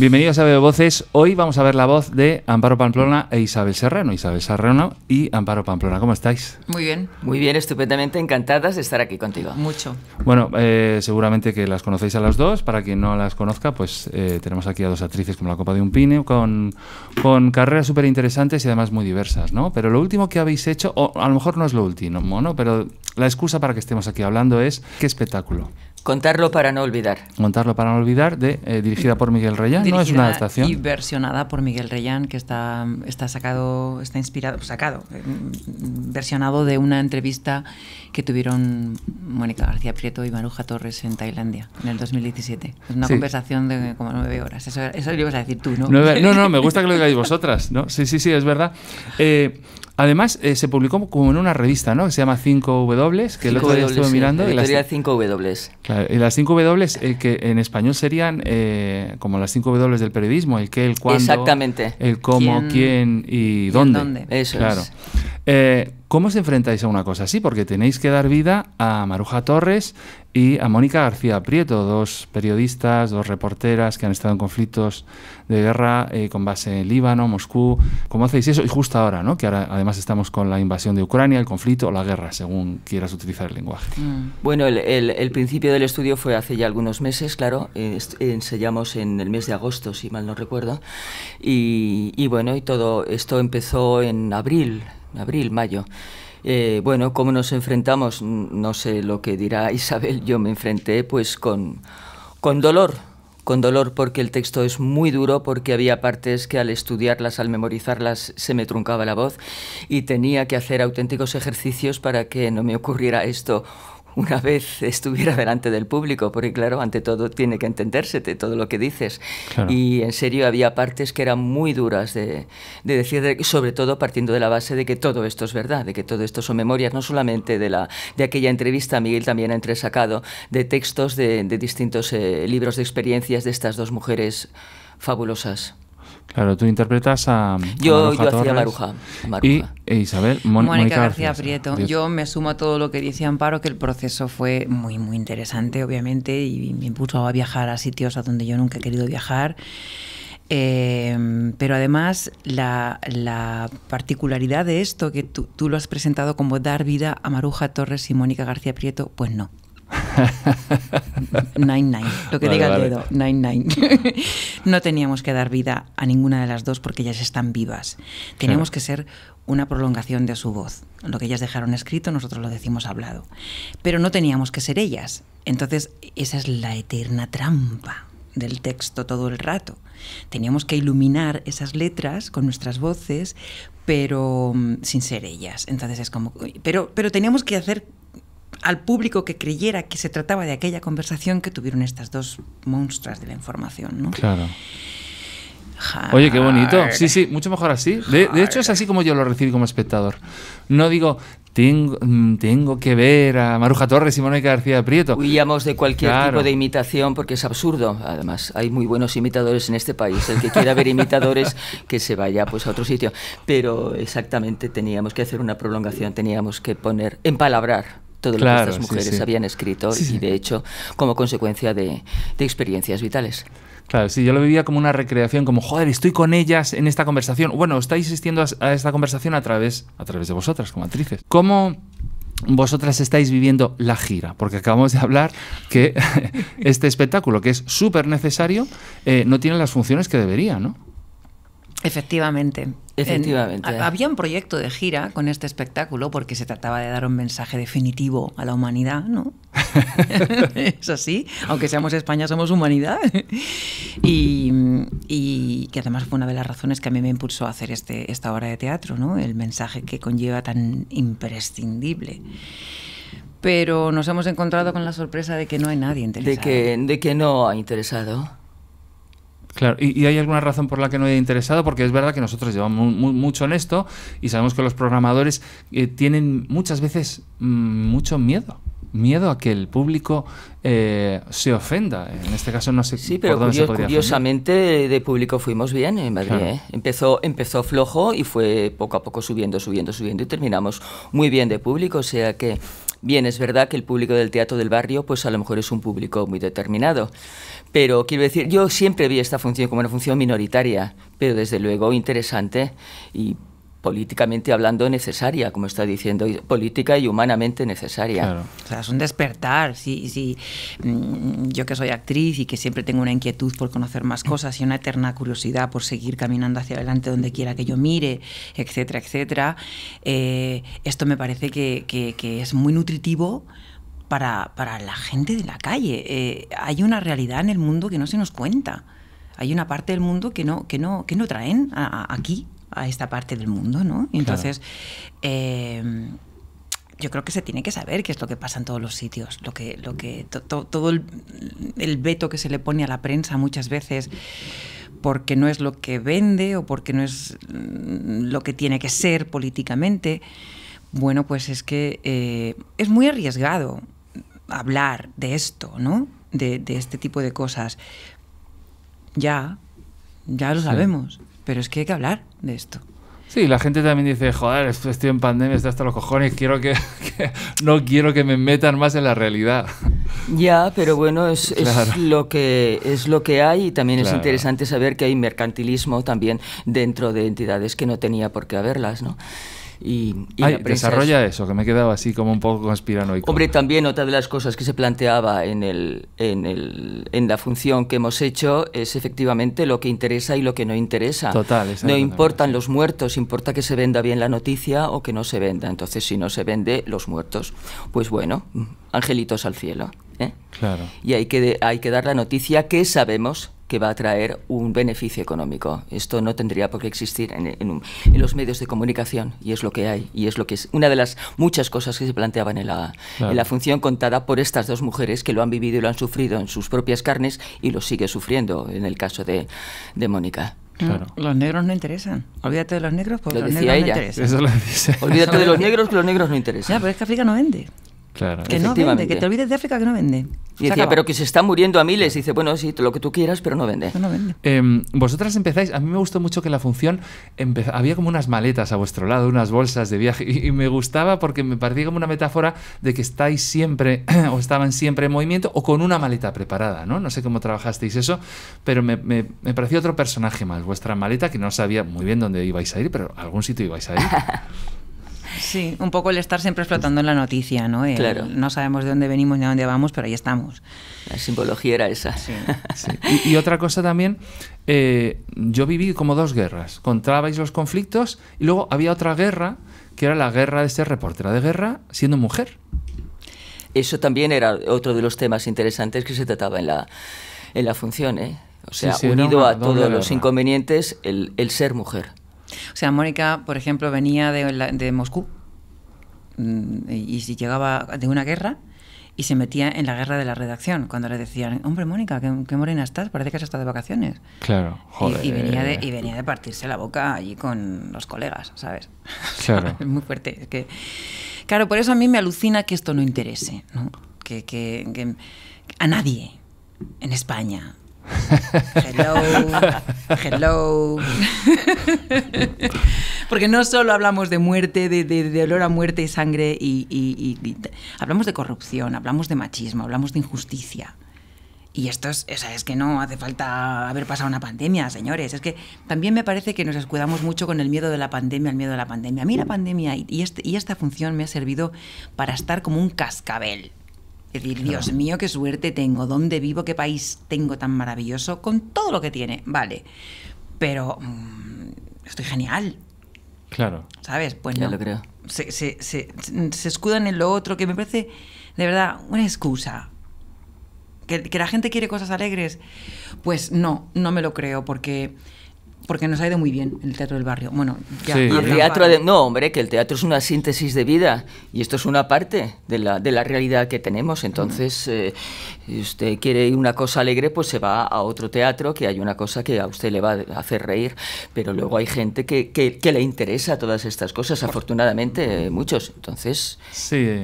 Bienvenidos a Veo Voces. Hoy vamos a ver la voz de Amparo Pamplona e Isabel Serrano. Isabel Serrano y Amparo Pamplona. ¿Cómo estáis? Muy bien, muy bien, estupendamente encantadas de estar aquí contigo. Mucho. Bueno, eh, seguramente que las conocéis a las dos. Para quien no las conozca, pues eh, tenemos aquí a dos actrices como la Copa de un Pino, con, con carreras súper interesantes y además muy diversas, ¿no? Pero lo último que habéis hecho, o a lo mejor no es lo último, ¿no? Pero la excusa para que estemos aquí hablando es qué espectáculo. Contarlo para no olvidar. Contarlo para no olvidar, de, eh, dirigida por Miguel Reyán, ¿no? Es una adaptación. Y versionada por Miguel Reyán, que está, está sacado, está inspirado, pues, sacado, mm, versionado de una entrevista que tuvieron Mónica García Prieto y Maruja Torres en Tailandia en el 2017. Es una conversación de como nueve horas. Eso, lo ibas a decir tú, ¿no? No, no, me gusta que lo digáis vosotras, ¿no? Sí, sí, sí, es verdad. Eh, Además, eh, se publicó como en una revista, ¿no? Que se llama 5W, que el otro día estuve sí, mirando. La editorial 5W. y las 5W, que en español serían eh, como las 5W del periodismo, el qué, el cuándo. Exactamente. El cómo, quién, y dónde. dónde. Eso claro. es. Eh, ¿Cómo os enfrentáis a una cosa así? Porque tenéis que dar vida a Maruja Torres y a Mónica García Prieto, dos periodistas, dos reporteras que han estado en conflictos de guerra eh, con base en Líbano, Moscú. ¿Cómo hacéis eso? Y justo ahora, ¿no? Que ahora además estamos con la invasión de Ucrania, el conflicto o la guerra, según quieras utilizar el lenguaje. Mm. Bueno, el, principio del estudio fue hace ya algunos meses, claro. Enseñamos en el mes de agosto, si mal no recuerdo. Y, y bueno, y todo esto empezó en abril abril, mayo. Eh, bueno, ¿cómo nos enfrentamos? Mm, no sé lo que dirá Isabel, yo me enfrenté pues con, con dolor, con dolor porque el texto es muy duro, porque había partes que al estudiarlas, al memorizarlas, se me truncaba la voz y tenía que hacer auténticos ejercicios para que no me ocurriera esto una vez estuviera delante del público, porque claro, ante todo tiene que entenderse todo lo que dices. Y en serio había partes que eran muy duras de, decir, sobre todo partiendo de la base de que todo esto es verdad, de que todo esto son memorias, no solamente de, la, de aquella entrevista, Miguel también ha entresacado, de textos de, distintos eh, libros de experiencias de estas dos mujeres fabulosas. Claro, tú interpretas a. Yo, Maruja Torres Maruja, Y Isabel, Mónica, García, Prieto. Yo me sumo a todo lo que decía Amparo, que el proceso fue muy, muy interesante, obviamente, y me impuso a viajar a sitios a donde yo nunca he querido viajar. Em, pero además, la, particularidad de esto, que tú lo has presentado como dar vida a Maruja Torres y Mónica García Prieto, pues no. Nine, nine. Lo que diga el dedo. Nine, nine. no teníamos que dar vida a ninguna de las dos porque ellas están vivas. Teníamos que ser una prolongación de su voz. Lo que ellas dejaron escrito, nosotros lo decimos hablado. Pero no teníamos que ser ellas. Entonces, esa es la eterna trampa del texto todo el rato. Teníamos que iluminar esas letras con nuestras voces, pero mm, sin ser ellas. Entonces es como, pero, pero teníamos que hacer al público que creyera que se trataba de aquella conversación que tuvieron estas dos monstruas de la información. ¿no? Claro. Oye, qué bonito. Sí, sí, mucho mejor así. De, hecho, es así como yo lo recibo como espectador. No digo, tengo, mm, tengo que ver a Maruja Torres y Mónica García Prieto. Huíamos de cualquier tipo de imitación porque es absurdo. Además, hay muy buenos imitadores en este país. El que quiera ver imitadores, que se vaya pues a otro sitio. Pero exactamente teníamos que hacer una prolongación, teníamos que poner, empalabrar todo lo que estas mujeres habían escrito y de hecho como consecuencia de, experiencias vitales. Claro, sí, yo lo vivía como una recreación, como, joder, estoy con ellas en esta conversación. Bueno, estáis asistiendo a, esta conversación a través, a través de vosotras, como actrices. ¿Cómo vosotras estáis viviendo la gira? Porque acabamos de hablar que este espectáculo, que es súper necesario, eh, no tiene las funciones que debería, ¿no? Efectivamente. Efectivamente. había un proyecto de gira con este espectáculo porque se trataba de dar un mensaje definitivo a la humanidad, ¿no? es así, aunque seamos España, somos humanidad. Y, que además fue una de las razones que a mí me impulsó a hacer este, esta obra de teatro, ¿no? El mensaje que conlleva tan imprescindible pero nos hemos encontrado con la sorpresa de que no hay nadie interesado. De que, de que no ha interesado. Claro, ¿Y, hay alguna razón por la que no haya interesado? Porque es verdad que nosotros llevamos mucho en esto y sabemos que los programadores eh, tienen muchas veces mm, mucho miedo. Miedo a que el público eh, se ofenda. En este caso no sé si, pero por dónde se curiosamente de público fuimos bien en Madrid. ¿eh? Empezó, empezó flojo y fue poco a poco subiendo, subiendo, subiendo y terminamos muy bien de público. O sea que Bien, es verdad que el público del teatro del barrio, pues a lo mejor es un público muy determinado. Pero quiero decir, yo siempre vi esta función como una función minoritaria, pero desde luego interesante y políticamente hablando necesaria, como está diciendo, política y humanamente necesaria. Claro. O sea, es un despertar. Sí, sí. Mm, yo que soy actriz y que siempre tengo una inquietud por conocer más cosas y una eterna curiosidad por seguir caminando hacia adelante donde quiera que yo mire, etcétera, etcétera, eh, esto me parece que, que es muy nutritivo para, la gente de la calle. Eh, hay una realidad en el mundo que no se nos cuenta. Hay una parte del mundo que no, que no, que no traen aquí, a esta parte del mundo, ¿no? Entonces, eh, yo creo que se tiene que saber qué es lo que pasa en todos los sitios, lo que, lo que todo el, veto que se le pone a la prensa muchas veces porque no es lo que vende o porque no es mm, lo que tiene que ser políticamente. Bueno, pues es que eh, es muy arriesgado hablar de esto, ¿no? De, este tipo de cosas. Ya, ya lo sabemos, pero es que hay que hablar de esto. Sí, la gente también dice, joder, estoy en pandemia, estoy hasta los cojones, quiero que, no quiero que me metan más en la realidad. Ya, pero bueno, es, lo que es lo que hay y también es interesante saber que hay mercantilismo también dentro de entidades que no tenía por qué haberlas, ¿no? y, desarrolla eso, que me quedaba así como un poco conspiranoico. Hombre, también otra de las cosas que se planteaba en, el, en, la función que hemos hecho es efectivamente lo que interesa y lo que no interesa. No importan los muertos, importa que se venda bien la noticia o que no se venda. Entonces, si no se vende, los muertos. Pues bueno, angelitos al cielo. ¿eh? Claro. Y hay que, hay que dar la noticia que sabemos que va a traer un beneficio económico. Esto no tendría por qué existir en, los medios de comunicación y es lo que hay y es lo que es una de las muchas cosas que se planteaban en la, en la función contada por estas dos mujeres que lo han vivido y lo han sufrido en sus propias carnes y lo sigue sufriendo en el caso de, de Mónica. Mm, claro. Los negros no interesan. Olvídate de los negros porque los negros no interesan. Eso Olvídate de los negros que los negros no interesan. Ya, pero es que África no vende. Claro, que no vende, que te olvides de África que no vende. pero que se está muriendo a miles. dice, bueno, sí, lo que tú quieras, pero no vende. Em, vosotras empezáis, a mí me gustó mucho que la función había como unas maletas a vuestro lado, unas bolsas de viaje. Y, me gustaba porque me parecía como una metáfora de que estáis siempre o estaban siempre en movimiento o con una maleta preparada, ¿no? No sé cómo trabajasteis eso, pero me, me, me pareció otro personaje más, vuestra maleta, que no sabía muy bien dónde ibais a ir, pero a algún sitio ibais a ir. Sí, un poco el estar siempre explotando en la noticia, ¿no? claro. No sabemos de dónde venimos ni a dónde vamos, pero ahí estamos. La simbología era esa. Sí. Y, otra cosa también, eh, yo viví como dos guerras. Contrabais los conflictos y luego había otra guerra que era la guerra de ser este reportera de guerra siendo mujer. Eso también era otro de los temas interesantes que se trataba en la, función, ¿eh? O sea, unido a todos los inconvenientes, el ser mujer. O sea, Mónica, por ejemplo, venía de, Moscú mm, y llegaba de una guerra y se metía en la guerra de la redacción cuando le decían, hombre, Mónica, qué, morena estás, parece que has estado de vacaciones. Claro, joder. Y, venía de, y, venía de, partirse la boca allí con los colegas, ¿sabes? Claro. muy fuerte. claro, por eso a mí me alucina que esto no interese, ¿no? que a nadie en España, Hello, hello. Porque no solo hablamos de muerte, de, olor a muerte y sangre, y, hablamos de corrupción, hablamos de machismo, hablamos de injusticia. Y esto es, es que no hace falta haber pasado una pandemia, señores. Es que también me parece que nos escudamos mucho con el miedo de la pandemia, el miedo de la pandemia. A mí la mm. pandemia este, y esta función me ha servido para estar como un cascabel es decir, Dios mío, qué suerte tengo, dónde vivo, qué país tengo tan maravilloso, con todo lo que tiene, vale. Pero mm, estoy genial. Claro. ¿Sabes? Pues ya no. lo creo. Se, se, escudan en lo otro, que me parece, de verdad, una excusa. Que, que la gente quiere cosas alegres. Pues no, no me lo creo, porque porque nos ha ido muy bien el teatro del barrio. Bueno, ya. el teatro no, hombre, que el teatro es una síntesis de vida y esto es una parte de la, de la realidad que tenemos. Entonces, eh, si usted quiere una cosa alegre, pues se va a otro teatro que hay una cosa que a usted le va a hacer reír. Pero luego hay gente que, que, le interesa todas estas cosas, afortunadamente, eh, muchos. Entonces,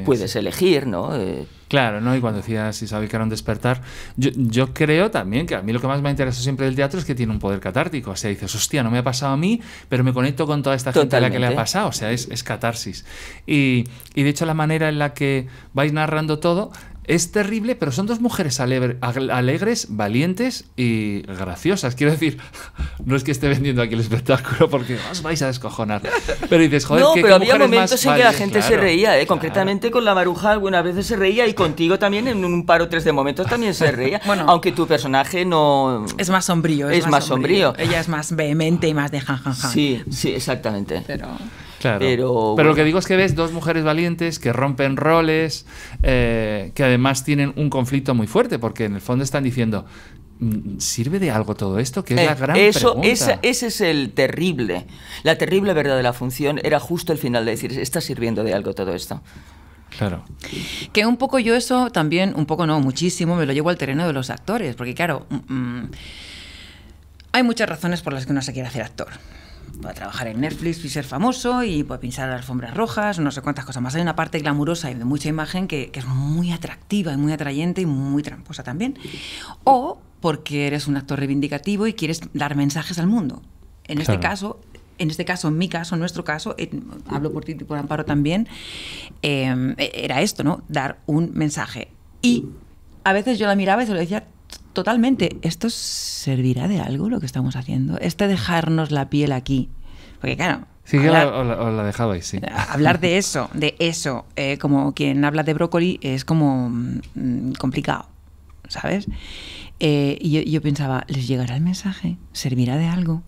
puedes elegir, ¿no? Eh, Claro, ¿no? Y cuando decías si que despertar, yo, creo también que a mí lo que más me ha interesado siempre del teatro es que tiene un poder catártico. O sea, dices, hostia, no me ha pasado a mí, pero me conecto con toda esta gente a la que le ha pasado. O sea, es, es catarsis. Y, y, de hecho, la manera en la que vais narrando todo es terrible, pero son dos mujeres alegres, valientes y graciosas. Quiero decir, no es que esté vendiendo aquí el espectáculo porque os vais a descojonar. Pero dices, joder, no, pero había momentos en que la gente se reía, ¿eh? concretamente con la maruja algunas veces se reía y contigo también en un par o tres de momentos también se reía. bueno, aunque tu personaje no... Es más sombrío. Es, más, sombrío. Ella es más vehemente y más de jajaja. Sí, sí, exactamente. Pero... Pero, Pero lo que digo es que ves dos mujeres valientes que rompen roles, eh, que además tienen un conflicto muy fuerte, porque en el fondo están diciendo, mm, ¿Sirve de algo todo esto? Que es la eh, gran eso, ese es el terrible. La terrible verdad de la función era justo el final de decir, ¿está sirviendo de algo todo esto? Claro. Que un poco yo eso también, un poco no, muchísimo, me lo llevo al terreno de los actores, porque claro, mm, mm, hay muchas razones por las que uno se quiere hacer actor a trabajar en Netflix y ser famoso y puede pinchar alfombras rojas, no sé cuántas cosas más. Hay una parte glamurosa y de mucha imagen que, es muy atractiva y muy atrayente y muy tramposa también. O porque eres un actor reivindicativo y quieres dar mensajes al mundo. En este caso, en este caso, en mi caso, en nuestro caso, hablo por ti y por Amparo también, eh, era esto, ¿no? Dar un mensaje. Y a veces yo la miraba y se lo decía totalmente, ¿esto servirá de algo lo que estamos haciendo? Este dejarnos la piel aquí. Porque claro, Sí, hablar, la, sí. Hablar de eso, de eso, eh, como quien habla de brócoli, es como mm, complicado, ¿sabes? Eh, y yo, pensaba, ¿les llegará el mensaje? ¿Servirá de algo?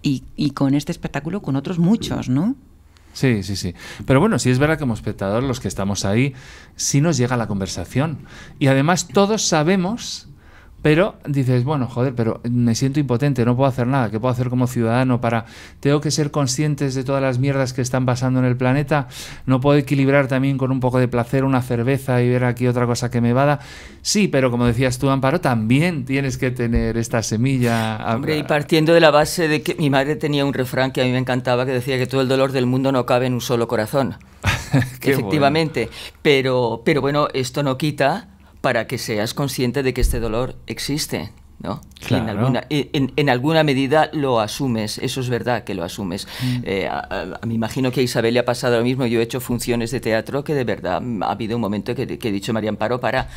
Y, y, con este espectáculo, con otros muchos, ¿no? Sí, sí, sí. Pero bueno, sí es verdad que como espectador, los que estamos ahí, sí nos llega la conversación. Y además todos sabemos pero dices, bueno, joder, pero me siento impotente, no puedo hacer nada. ¿Qué puedo hacer como ciudadano para.? Tengo que ser conscientes de todas las mierdas que están pasando en el planeta. No puedo equilibrar también con un poco de placer una cerveza y ver aquí otra cosa que me vada. Sí, pero como decías tú, Amparo, también tienes que tener esta semilla. Hombre, y partiendo de la base de que mi madre tenía un refrán que a mí me encantaba que decía que todo el dolor del mundo no cabe en un solo corazón. Efectivamente. Pero, pero bueno, esto no quita para que seas consciente de que este dolor existe. ¿no? En, alguna, medida lo asumes, eso es verdad que lo asumes. Mm. Eh, me imagino que a Isabel le ha pasado lo mismo, yo he hecho funciones de teatro que de verdad ha habido un momento que, he dicho, María Amparo, para,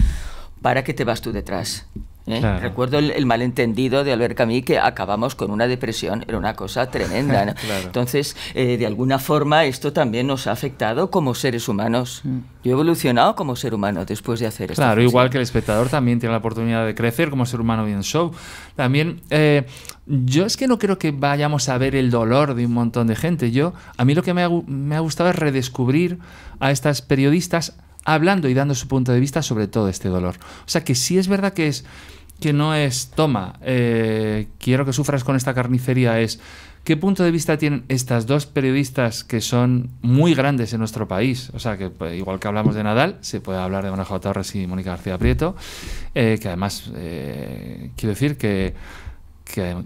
para que te vas tú detrás. ¿eh? Recuerdo el, malentendido de Albert Camus que acabamos con una depresión, era una cosa tremenda. Entonces, eh, de alguna forma, esto también nos ha afectado como seres humanos. Mm. Yo he evolucionado como ser humano después de hacer esto. Claro, igual que el espectador también tiene la oportunidad de crecer como ser humano y en show. También, eh, yo es que no creo que vayamos a ver el dolor de un montón de gente. Yo, a mí lo que me me ha gustado es redescubrir a estas periodistas hablando y dando su punto de vista sobre todo este dolor. O sea que sí es verdad que es que no es, toma, eh, quiero que sufras con esta carnicería, es qué punto de vista tienen estas dos periodistas que son muy grandes en nuestro país. O sea, que pues, igual que hablamos de Nadal, se puede hablar de Manuel J. Torres y Mónica García Prieto, eh, que además, eh, quiero decir que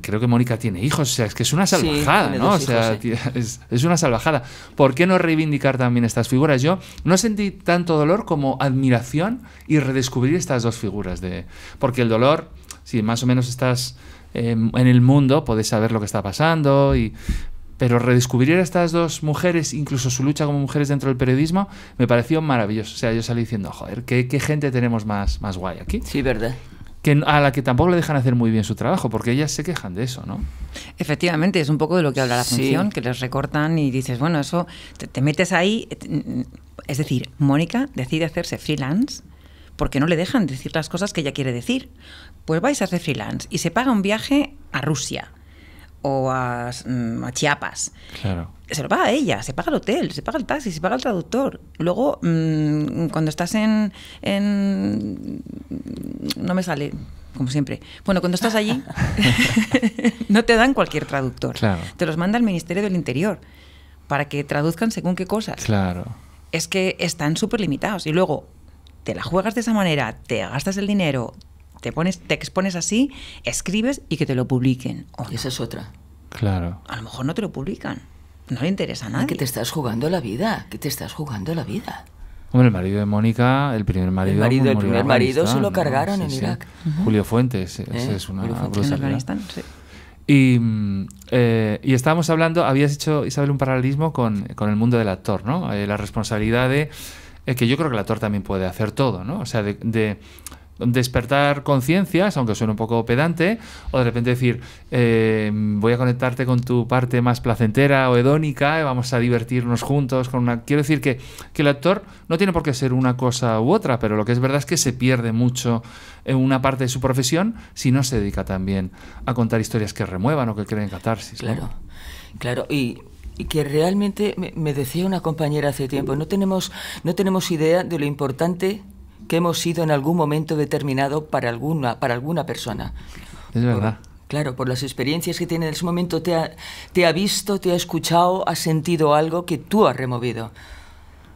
creo que Mónica tiene hijos, o sea, es que es una salvajada, ¿no? o sea, es, una salvajada. ¿Por qué no reivindicar también estas figuras? Yo no sentí tanto dolor como admiración y redescubrir estas dos figuras de porque el dolor, si más o menos estás em, en el mundo, podés saber lo que está pasando y pero redescubrir a estas dos mujeres, incluso su lucha como mujeres dentro del periodismo, me pareció maravilloso. O sea, yo salí diciendo, joder, qué, qué gente tenemos más, más guay aquí. Sí, verdad que, a la que tampoco le dejan hacer muy bien su trabajo, porque ellas se quejan de eso, ¿no? Efectivamente, es un poco de lo que habla la función, que les recortan y dices, bueno, eso, te, te metes ahí. Eh, es decir, Mónica decide hacerse freelance porque no le dejan decir las cosas que ella quiere decir. Pues vais a hacer freelance y se paga un viaje a Rusia o mm, a, Chiapas. Claro. Se lo paga ella, se paga el hotel, se paga el taxi, se paga el traductor. Luego, mm, cuando estás en, en... No me sale, como siempre. Bueno, cuando estás allí, no te dan cualquier traductor. Te los manda el Ministerio del Interior para que traduzcan según qué cosas. Claro. Es que están súper limitados. Y luego, te la juegas de esa manera, te gastas el dinero, te pones, te expones así, escribes y que te lo publiquen. o Esa es otra. Claro. A lo mejor no te lo publican. No le interesa nada Que te estás jugando la vida, que te estás jugando la vida. Hombre, el marido de Mónica, el primer marido. El, marido, el primer marido se lo cargaron en Irak. Julio Fuentes, ese eh, es una Fuentes, mm, eh, Y, estábamos hablando, habías hecho, Isabel, un paralelismo con, con el mundo del actor, ¿no? Eh, la responsabilidad de, que yo creo que el actor también puede hacer todo, ¿no? O sea, de, despertar conciencias, aunque suene un poco pedante, o de repente decir, eh, voy a conectarte con tu parte más placentera o hedónica, y vamos a divertirnos juntos. con una Quiero decir que, el actor no tiene por qué ser una cosa u otra, pero lo que es verdad es que se pierde mucho en una parte de su profesión si no se dedica también a contar historias que remuevan o que creen catarsis. Claro, claro. Y y que realmente me, decía una compañera hace tiempo, no tenemos, no tenemos idea de lo importante que hemos sido en algún momento determinado para alguna, para alguna persona. Es verdad. claro, por las experiencias que tiene en ese momento, te ha, te ha visto, te ha escuchado, ha sentido algo que tú has removido.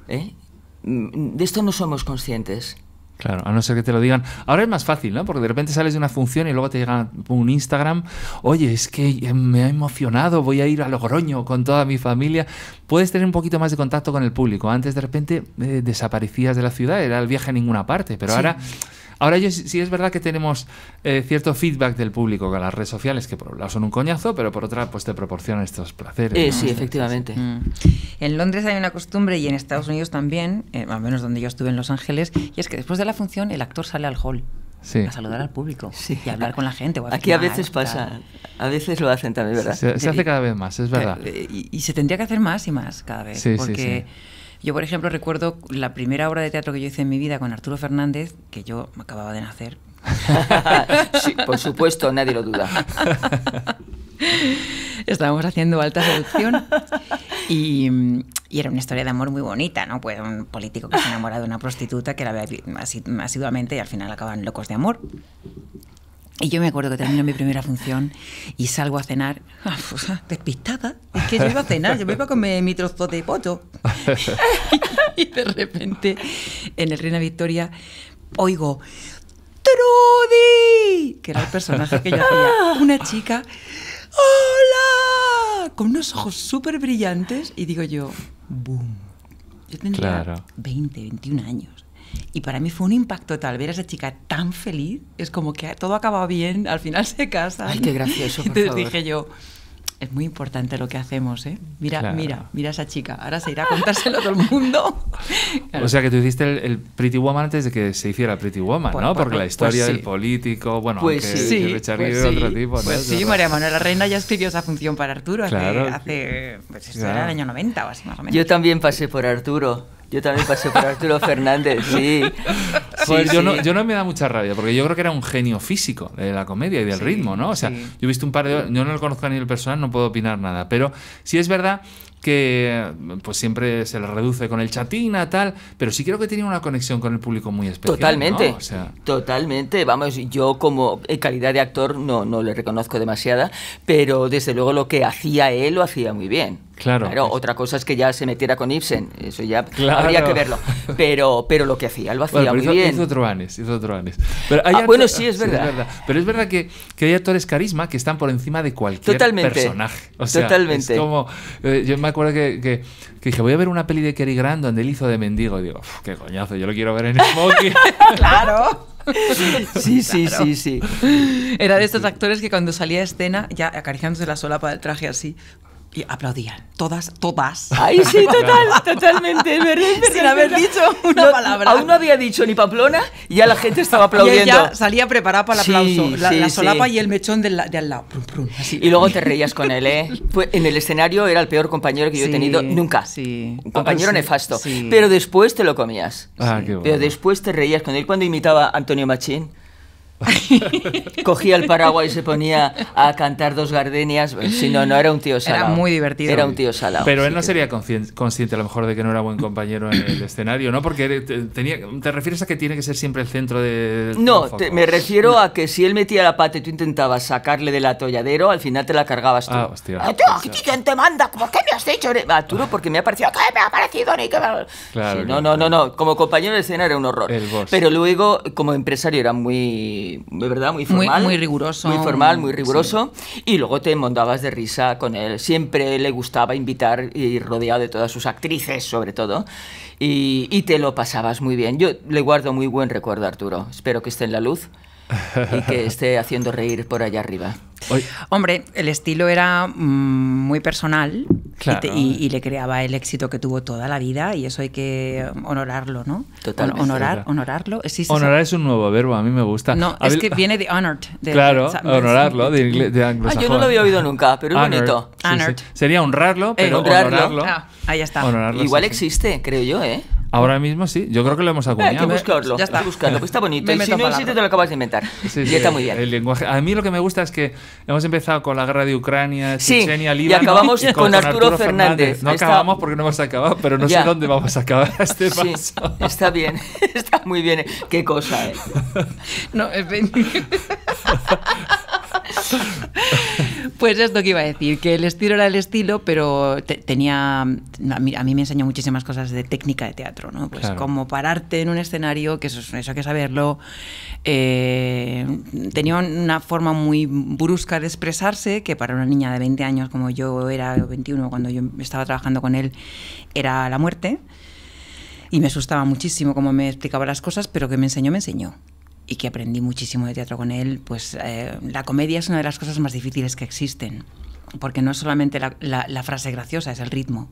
¿eh? Mm, de esto no somos conscientes. Claro, a no ser que te lo digan. Ahora es más fácil, ¿no? Porque de repente sales de una función y luego te llega un Instagram. Oye, es que me ha emocionado, voy a ir a Logroño con toda mi familia. Puedes tener un poquito más de contacto con el público. Antes de repente eh, desaparecías de la ciudad, era el viaje a ninguna parte. Pero ahora, ahora sí es verdad que tenemos eh, cierto feedback del público con las redes sociales, que por un lado son un coñazo, pero por otra pues te proporcionan estos placeres. Eh, sí, efectivamente. Mm. En Londres hay una costumbre y en Estados Unidos también, eh, al menos donde yo estuve en Los Ángeles, y es que después de la función el actor sale al hall. a saludar al público y hablar con la gente. Aquí a veces pasa, a veces lo hacen también, ¿verdad? Se, hace cada vez más, es verdad. Y, se tendría que hacer más y más cada vez, porque yo, por ejemplo, recuerdo la primera obra de teatro que yo hice en mi vida con Arturo Fernández, que yo acababa de nacer, sí, por supuesto, nadie lo duda. Estábamos haciendo alta seducción y, era una historia de amor muy bonita, ¿no? Pues un político que se enamora de una prostituta que la ve asiduamente y al final acaban locos de amor. Y yo me acuerdo que termino mi primera función y salgo a cenar, ah, pues, ah, despistada. Es que yo iba a cenar, yo me iba a comer mi trozo de pollo. y de repente, en el Reina Victoria, oigo, Rudy, que era el personaje que yo hacía, una chica, hola, con unos ojos súper brillantes y digo yo, boom. Yo tendría 20, 21 años. Y para mí fue un impacto tal ver a esa chica tan feliz. Es como que todo acaba bien, al final se casa. Ay, qué gracioso. Entonces dije yo, es muy importante lo que hacemos, ¿eh? Mira, mira, mira a esa chica. Ahora se irá a contárselo todo el mundo. O sea que tú hiciste el, Pretty Woman antes de que se hiciera Pretty Woman, ¿no? Porque la pues historia del político, bueno, pues aunque sí, pues sí. otro tipo, Pues sí, María Manuela Reina ya escribió esa función para Arturo hace, pues esto era el año 90 básicamente Yo también pasé por Arturo. Yo también pasé por Arturo Fernández, sí. sí yo, No, yo no me da mucha rabia, porque yo creo que era un genio físico de la comedia y del ritmo, ¿no? O sea, yo he visto un par de... Yo no lo conozco a nivel personal, no puedo opinar nada, pero sí es verdad que pues siempre se le reduce con el chatina, tal, pero sí creo que tenía una conexión con el público muy especial. Totalmente, o totalmente. Vamos, yo como eh, calidad de actor no, no le reconozco demasiada, pero desde luego lo que hacía él lo hacía muy bien. Claro. otra cosa es que ya se metiera con Ibsen, eso ya habría que verlo. Pero, pero lo que hacía, lo hacía muy bien. Hizo hizo Pero ah, bueno, sí es, verdad. Pero es verdad que, hay actores carisma que están por encima de cualquier personaje. totalmente. como, eh, yo me acuerdo que, dije, voy a ver una peli de Cary Grant donde él hizo de mendigo. Y digo, qué coñazo, yo lo quiero ver en Smokey. claro. Sí, sí, sí, sí. Era de estos actores que cuando salía a escena, ya acariciándose la solapa del traje así, y aplaudían. Todas, todas. Ay, sí, total, totalmente. Es verdad, Sin haber dicho una palabra. Aún no había dicho ni Pamplona y ya la gente estaba aplaudiendo. Y ella salía preparada para el aplauso. la, solapa y el mechón de, al lado. Y luego te reías con él, ¿eh? en el escenario era el peor compañero que yo he tenido nunca. Un compañero pues nefasto. Pero después te lo comías. Ah, Pero después te reías con él cuando imitaba a Antonio Machín. Cogía el paraguas y se ponía a cantar dos gardenias. Si no, no era un tío salado. Era muy divertido. Era un tío salado. Pero él no sería consciente a lo mejor de que no era buen compañero en el escenario, ¿no? Porque te refieres a que tiene que ser siempre el centro de... No, me refiero a que si él metía la pata y tú intentabas sacarle del atolladero, al final te la cargabas tú. Ah, hostia. Ah, ¿Quién te manda? ¿Por qué me has dicho? Arturo, porque me ha parecido... ¿Qué me ha parecido? Ni no, no, no, no. Como compañero de escena era un horror. Pero luego, como empresario, era muy muy, ¿verdad? Muy formal. Muy, riguroso. Muy formal, muy riguroso. Y luego te mondabas de risa con él. Siempre le gustaba invitar y rodeado de todas sus actrices, sobre todo. Y, y te lo pasabas muy bien. Yo le guardo muy buen recuerdo a Arturo. Espero que esté en la luz y que esté haciendo reír por allá arriba. Hombre, el estilo era mm, muy personal y, le creaba el éxito que tuvo toda la vida y eso hay que honorarlo, ¿no? Totalmente. Honorar, honorarlo. Honorar es un nuevo verbo, a mí me gusta. No, es que viene de honored. De, claro, honorarlo, de, inglés, ah, yo no lo había oído nunca, pero es bonito. Honored. Sería honrarlo, pero eh, honrarlo. Ah, ahí está. Igual existe, creo yo, ¿eh? Ahora mismo sí, yo creo que lo hemos acuñado. Hay que buscarlo, ya está. buscando, pues está bonito. y si no existe, te lo acabas de inventar. y está muy bien. El lenguaje. A mí lo que me gusta es que hemos empezado con la guerra de Ucrania, sí, Chechenia, Líbano. Y acabamos con, Arturo, Fernández. No acabamos porque no hemos acabado, pero no sé dónde vamos a acabar este paso. Está bien, está muy bien. Qué cosa, ¿eh? no, es pues esto que iba a decir, que el estilo era el estilo, pero tenía. A mí, me enseñó muchísimas cosas de técnica de teatro, ¿no? Pues como pararte en un escenario, que eso, eso hay que saberlo. Eh, tenía una forma muy brusca de expresarse, que para una niña de 20 años como yo era, 21 cuando yo estaba trabajando con él, era la muerte y me asustaba muchísimo cómo me explicaba las cosas, pero que me enseñó, me enseñó que aprendí muchísimo de teatro con él, pues eh, la comedia es una de las cosas más difíciles que existen, porque no es solamente la, frase graciosa, es el ritmo.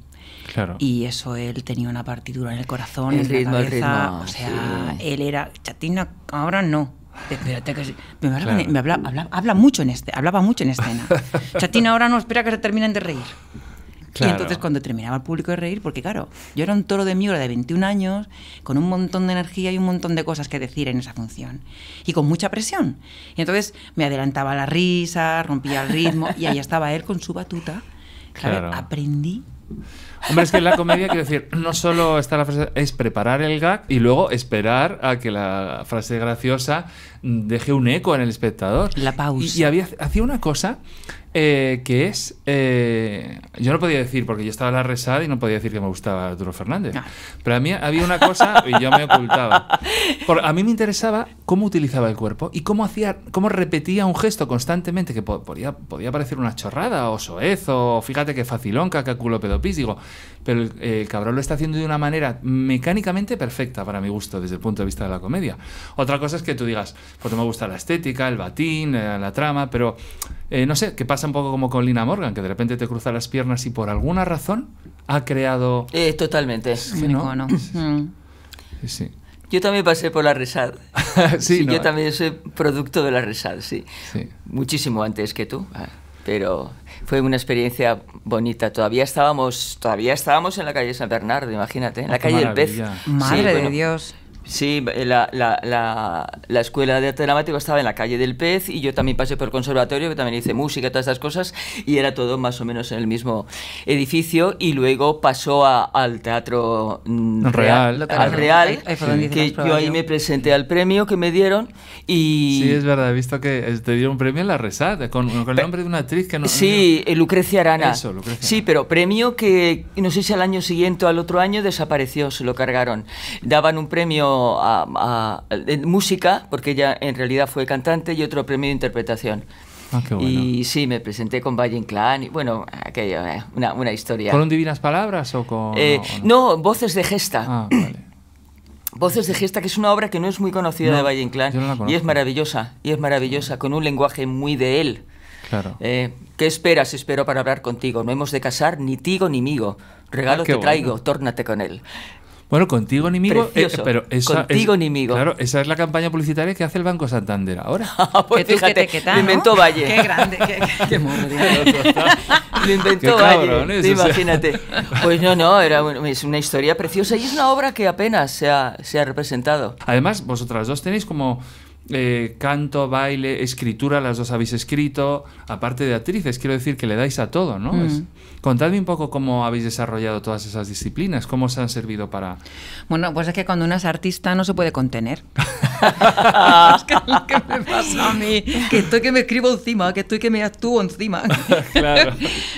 Claro. Y eso él tenía una partitura en el corazón, el en ritmo, el ritmo, o sea, él era chatina, ahora no, Espérate que me, habla mucho en este, hablaba mucho en escena. Chatina ahora no espera que se terminen de reír. Y entonces cuando terminaba el público de reír, porque claro, yo era un toro de miura de 21 años, con un montón de energía y un montón de cosas que decir en esa función, y con mucha presión. Y entonces me adelantaba la risa, rompía el ritmo, y ahí estaba él con su batuta. Claro. aprendí Hombre, es que en la comedia, quiero decir, no solo está la frase, es preparar el gag y luego esperar a que la frase graciosa deje un eco en el espectador. La pausa. Y, había, hacía una cosa eh, que es. Eh, yo no podía decir, porque yo estaba en la resada y no podía decir que me gustaba Arturo Fernández. Ah. Pero a mí había una cosa y yo me ocultaba. a mí me interesaba cómo utilizaba el cuerpo y cómo hacía, cómo repetía un gesto constantemente que podía, podía parecer una chorrada o soez o fíjate que facilonca, que pedopis, Digo, pero el, cabrón lo está haciendo de una manera mecánicamente perfecta para mi gusto desde el punto de vista de la comedia. Otra cosa es que tú digas, pues me gusta la estética, el batín, eh, la, trama, pero eh, no sé, que pasa un poco como con Lina Morgan, que de repente te cruza las piernas y por alguna razón ha creado... Eh, totalmente. Mm. Sí, Yo también pasé por la Resad. sí, Yo también soy producto de la Resad, sí. Muchísimo antes que tú, ah, pero fue una experiencia bonita. Todavía estábamos, todavía estábamos en la calle San Bernardo, imagínate, en la ah, calle del Pez. Madre de Dios. Sí, la, la, la, escuela de arte dramático estaba en la calle del Pez y yo también pasé por el conservatorio, que también hice música todas esas cosas, y era todo más o menos en el mismo edificio. Y luego pasó a, al Teatro mm, Real, real al Real, que yo ahí me presenté al premio que me dieron. y... Sí, es verdad, he visto que eh, te dieron premio en la resada, con, el nombre de una actriz que no. Sí, eh, Lucrecia Arana. Sí, pero premio que no sé si al año siguiente o al otro año desapareció, se lo cargaron. Daban un premio a, música, porque ella en realidad fue cantante, y otro premio de interpretación. Ah, y sí, me presenté con Valle Inclán y bueno, aquello, eh, una, una, historia. ¿Con divinas palabras o con...? Eh, no, voces de gesta. Ah, voces de Gesta, que es una obra que no es muy conocida de Valle Inclán y es maravillosa, y es maravillosa, con un lenguaje muy de él. Claro. Eh, ¿Qué esperas? Espero para hablar contigo. No hemos de casar ni tigo ni migo. Ah, Regalo te traigo, tórnate con él. Bueno, contigo ni eh, pero contigo ni enemigo. Claro, esa es la campaña publicitaria que hace el Banco Santander ahora. Ah, pues fíjate, que inventó Valle. Qué grande, qué, qué, Lo inventó Valle. imagínate. Pues no, no, era es una historia preciosa y es una obra que apenas se ha, se ha representado. Además, vosotras dos tenéis como eh, canto, baile, escritura, las dos habéis escrito, aparte de actrices, quiero decir que le dais a todo, ¿no? Mm. contadme un poco cómo habéis desarrollado todas esas disciplinas, cómo se han servido para... Bueno, pues es que cuando uno es artista no se puede contener. es que lo que me pasa a mí, que estoy que me escribo encima, que estoy que me actúo encima.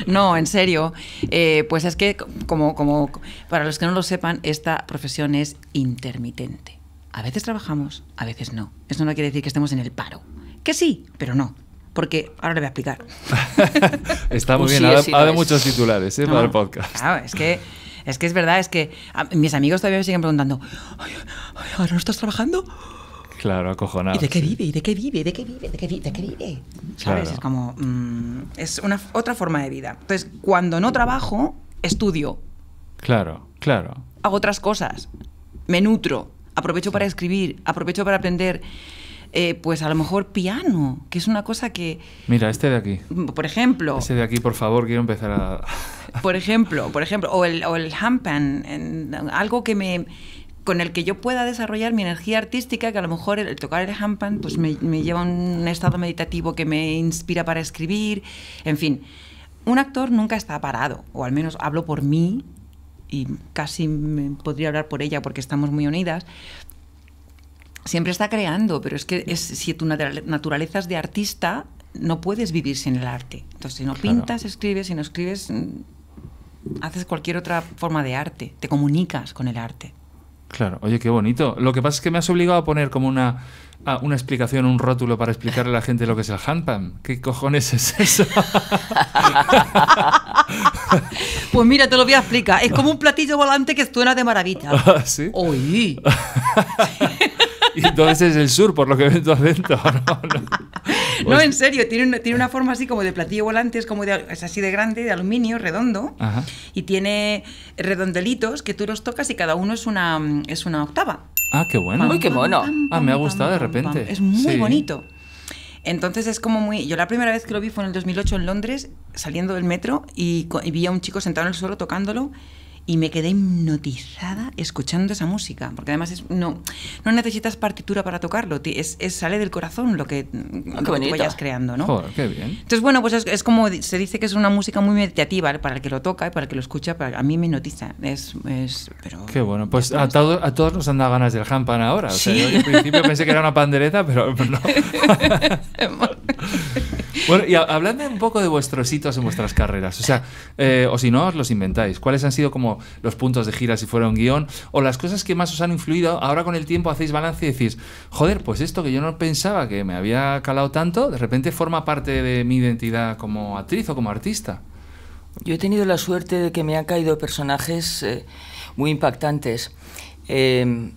No, en serio, eh, pues es que como, para los que no lo sepan, esta profesión es intermitente. A veces trabajamos, a veces no. Eso no quiere decir que estemos en el paro. Que sí, pero no. Porque ahora le voy a explicar. Está muy pues bien, ha, dado de muchos titulares ¿eh? para el podcast. Claro, es que es que es verdad, es que mis amigos todavía me siguen preguntando, ¿ahora no estás trabajando? Claro, acojonado. ¿Y de qué vive? ¿Y de qué vive? ¿De qué vive? ¿De qué, vive? ¿Sabes? Es como. Mm, es una, otra forma de vida. Entonces, cuando no trabajo, estudio. Claro, claro. Hago otras cosas. Me nutro aprovecho para escribir, aprovecho para aprender. Eh, pues a lo mejor piano, que es una cosa que... Mira, este de aquí. Mm, por ejemplo... Este de aquí, por favor, quiero empezar a... por ejemplo, por ejemplo, o el, o el handpan, algo que me con el que yo pueda desarrollar mi energía artística, que a lo mejor el, tocar el handpan pues me, me lleva a un estado meditativo que me inspira para escribir, en fin. Un actor nunca está parado, o al menos hablo por mí, y casi podría hablar por ella porque estamos muy unidas, siempre está creando, pero es que es, si tu naturaleza es de artista, no puedes vivir sin el arte. Entonces, si no pintas, escribes, si no escribes, mm, haces cualquier otra forma de arte, te comunicas con el arte. Claro, oye, qué bonito. Lo que pasa es que me has obligado a poner como una Ah, una explicación, un rótulo para explicarle a la gente lo que es el handpan. ¿Qué cojones es eso? pues mira, te lo voy a explicar. Es como un platillo volante que suena de maravilla. ¿Sí? sí Y entonces es el sur, por lo que ven tú adentro. ¿no? Pues en serio, tiene una, tiene una forma así como de platillo volante, es, como de, es así de grande, de aluminio, redondo, y tiene redondelitos que tú los tocas y cada uno es una, es una octava. Ah, qué bueno. muy qué mono. ah, me ha gustado de repente. Es muy bonito. Entonces es como muy... Yo la primera vez que lo vi fue en el 2008 en Londres, saliendo del metro, y vi a un chico sentado en el suelo tocándolo y me quedé hipnotizada escuchando esa música, porque además es, no, no necesitas partitura para tocarlo, es, es sale del corazón lo que, ah, lo vayas creando, ¿no? qué bien. Entonces, bueno, pues es, como se dice que es una música muy meditativa para el que lo toca y para el que lo escucha, para, a mí me hipnotiza. Es, es, pero, qué bueno, pues a, a, todos nos han dado ganas del Hampan ahora. yo al principio pensé que era una pandereta, pero no. Bueno, y hablando un poco de vuestros hitos en vuestras carreras, o sea, eh, o si no, os los inventáis. ¿Cuáles han sido como los puntos de gira si fuera un guión? O las cosas que más os han influido, ahora con el tiempo hacéis balance y decís, joder, pues esto que yo no pensaba que me había calado tanto, de repente forma parte de mi identidad como actriz o como artista. Yo he tenido la suerte de que me han caído personajes eh, muy impactantes. Eh,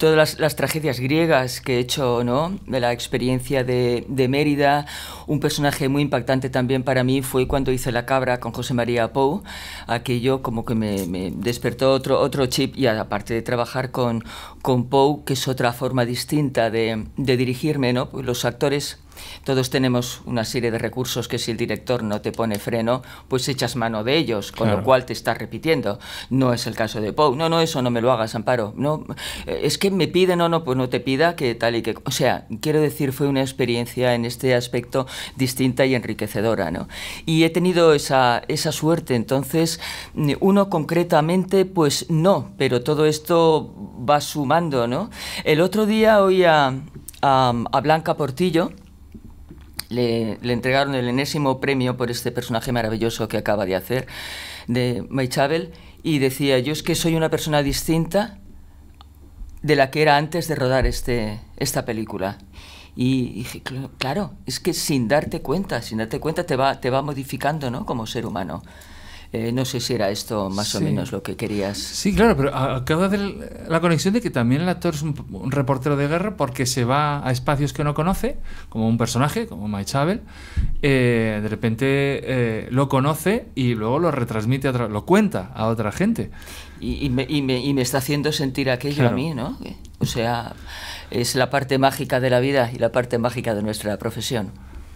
todas las, tragedias griegas que he hecho, ¿no? De la experiencia de, Mérida. Un personaje muy impactante también para mí fue cuando hice La Cabra con José María Pou. Aquello como que me, despertó otro, otro chip y aparte de trabajar con, con Pou, que es otra forma distinta de, dirigirme, ¿no? Pues los actores todos tenemos una serie de recursos que si el director no te pone freno, pues echas mano de ellos, con lo cual te estás repitiendo. No es el caso de Poe. No, no, eso no me lo hagas, Amparo. No, eh, es que me pide, no, no, pues no te pida que tal y que... O sea, quiero decir, fue una experiencia en este aspecto distinta y enriquecedora, ¿no? Y he tenido esa, suerte, entonces, mm, uno concretamente, pues no, pero todo esto va sumando, ¿no? El otro día oía a Blanca Portillo, le, entregaron el enésimo premio por este personaje maravilloso que acaba de hacer, de May Chabel, y decía, yo es que soy una persona distinta de la que era antes de rodar este, esta película. Y dije, claro, es que sin darte cuenta, sin darte cuenta te va, te va modificando ¿no? como ser humano. Eh, no sé si era esto más o menos lo que querías. Sí, claro, pero acabo de la conexión de que también el actor es un, reportero de guerra porque se va a espacios que no conoce, como un personaje, como Mike Chabel, eh, de repente eh, lo conoce y luego lo retransmite, a lo cuenta a otra gente. Y, me, está haciendo sentir aquello a mí, ¿no? O sea, es la parte mágica de la vida y la parte mágica de nuestra profesión.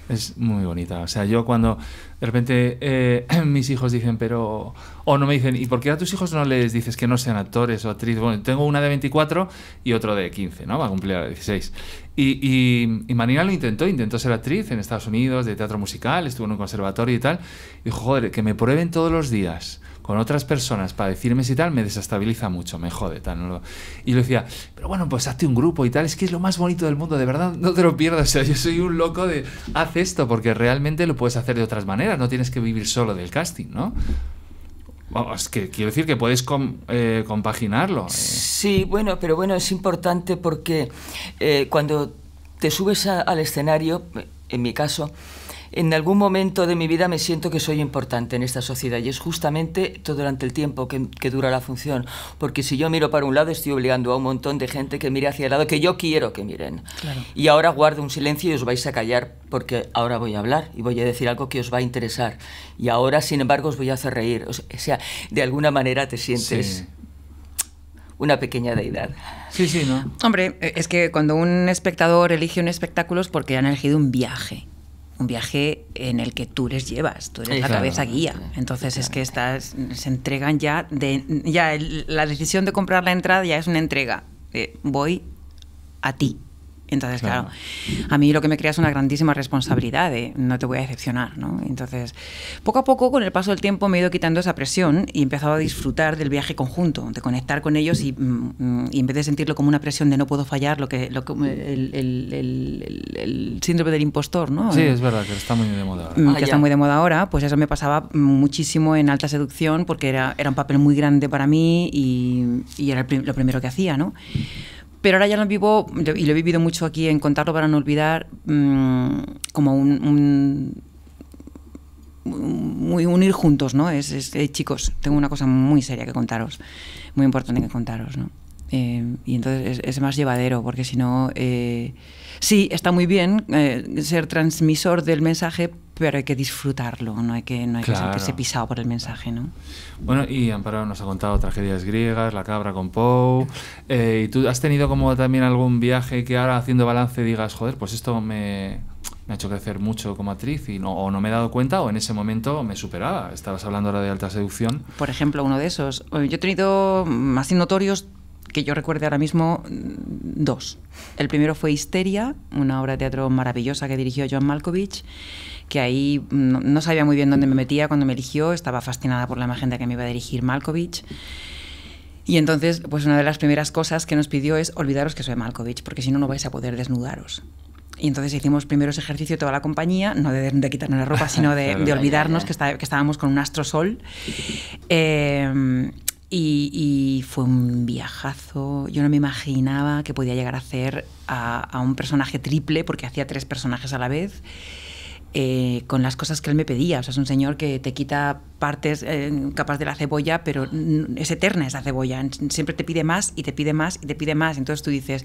Es muy bonita. O sea, yo cuando de repente eh, mis hijos dicen, pero. O no me dicen, ¿y por qué a tus hijos no les dices que no sean actores o actrices? Bueno, tengo una de 24 y otro de 15, ¿no? Va a cumplir a 16. Y, y, y, Marina lo intentó, intentó ser actriz en Estados Unidos, de teatro musical, estuvo en un conservatorio y tal. Y dijo, joder, que me prueben todos los días con otras personas para decirme si tal, me desestabiliza mucho, me jode, tal. Y yo decía, pero bueno, pues hazte un grupo y tal, es que es lo más bonito del mundo, de verdad, no te lo pierdas. O sea, yo soy un loco de, haz esto, porque realmente lo puedes hacer de otras maneras, no tienes que vivir solo del casting, ¿no? Vamos, que quiero decir que puedes eh, compaginarlo. Eh. Sí, bueno, pero bueno, es importante porque eh, cuando te subes al escenario, en mi caso, en algún momento de mi vida me siento que soy importante en esta sociedad y es justamente todo durante el tiempo que, dura la función, porque si yo miro para un lado estoy obligando a un montón de gente que mire hacia el lado que yo quiero que miren. Y ahora guardo un silencio y os vais a callar porque ahora voy a hablar y voy a decir algo que os va a interesar. Y ahora, sin embargo, os voy a hacer reír. O sea, de alguna manera te sientes... una pequeña deidad. Sí, sí, ¿no? Hombre, e, es que cuando un espectador elige un espectáculo es porque han elegido un viaje un viaje en el que tú les llevas, tú eres la cabeza guía. Entonces es que estas se entregan ya de ya la decisión de comprar la entrada ya es una entrega. voy a ti. Entonces, claro. a mí lo que me crea es una grandísima responsabilidad de no te voy a decepcionar, Entonces, poco a poco, con el paso del tiempo, me he ido quitando esa presión y he empezado a disfrutar del viaje conjunto, de conectar con ellos y, mm, mm, en vez de sentirlo como una presión de no puedo fallar, lo que, lo el, síndrome del impostor, ¿no? Sí, es verdad, que está muy de moda ahora. Mm, ah, que está muy de moda ahora, pues eso me pasaba muchísimo en Alta Seducción porque era, era un papel muy grande para mí y, y era lo primero que hacía, ¿no? Pero ahora ya lo vivo, y lo he vivido mucho aquí en Contarlo para no olvidar, mm, como un, un muy unir juntos, ¿no? Es, eh, chicos, tengo una cosa muy seria que contaros, muy importante que contaros, ¿no? Eh, y entonces es, más llevadero, porque si no, eh, Sí, está muy bien eh, ser transmisor del mensaje, pero hay que disfrutarlo, no hay que, no hay sentirse pisado por el mensaje, ¿no? Bueno, y Amparo nos ha contado tragedias griegas, la cabra con Poe. Eh, ¿Y tú has tenido como también algún viaje que ahora haciendo balance digas, joder, pues esto me, me ha hecho crecer mucho como actriz y no, o no me he dado cuenta o en ese momento me superaba. Estabas hablando ahora de alta seducción. Por ejemplo, uno de esos. Yo he tenido más notorios que yo recuerde ahora mismo mm, dos. El primero fue Histeria, una obra de teatro maravillosa que dirigió John Malkovich, que ahí no, sabía muy bien dónde me metía cuando me eligió, estaba fascinada por la imagen de que me iba a dirigir Malkovich. Y entonces, pues una de las primeras cosas que nos pidió es olvidaros que soy Malkovich, porque si no, no vais a poder desnudaros. Y entonces hicimos primero ese ejercicio toda la compañía, no de, quitarnos la ropa, sino de, olvidarnos que, estábamos con un astrosol. Eh, y, fue un viajazo. Yo no me imaginaba que podía llegar a hacer a, un personaje triple, porque hacía tres personajes a la vez. Eh, con las cosas que él me pedía. O sea, es un señor que te quita partes, capaz eh, capas de la cebolla, pero es eterna esa cebolla. Siempre te pide más y te pide más y te pide más. Entonces tú dices.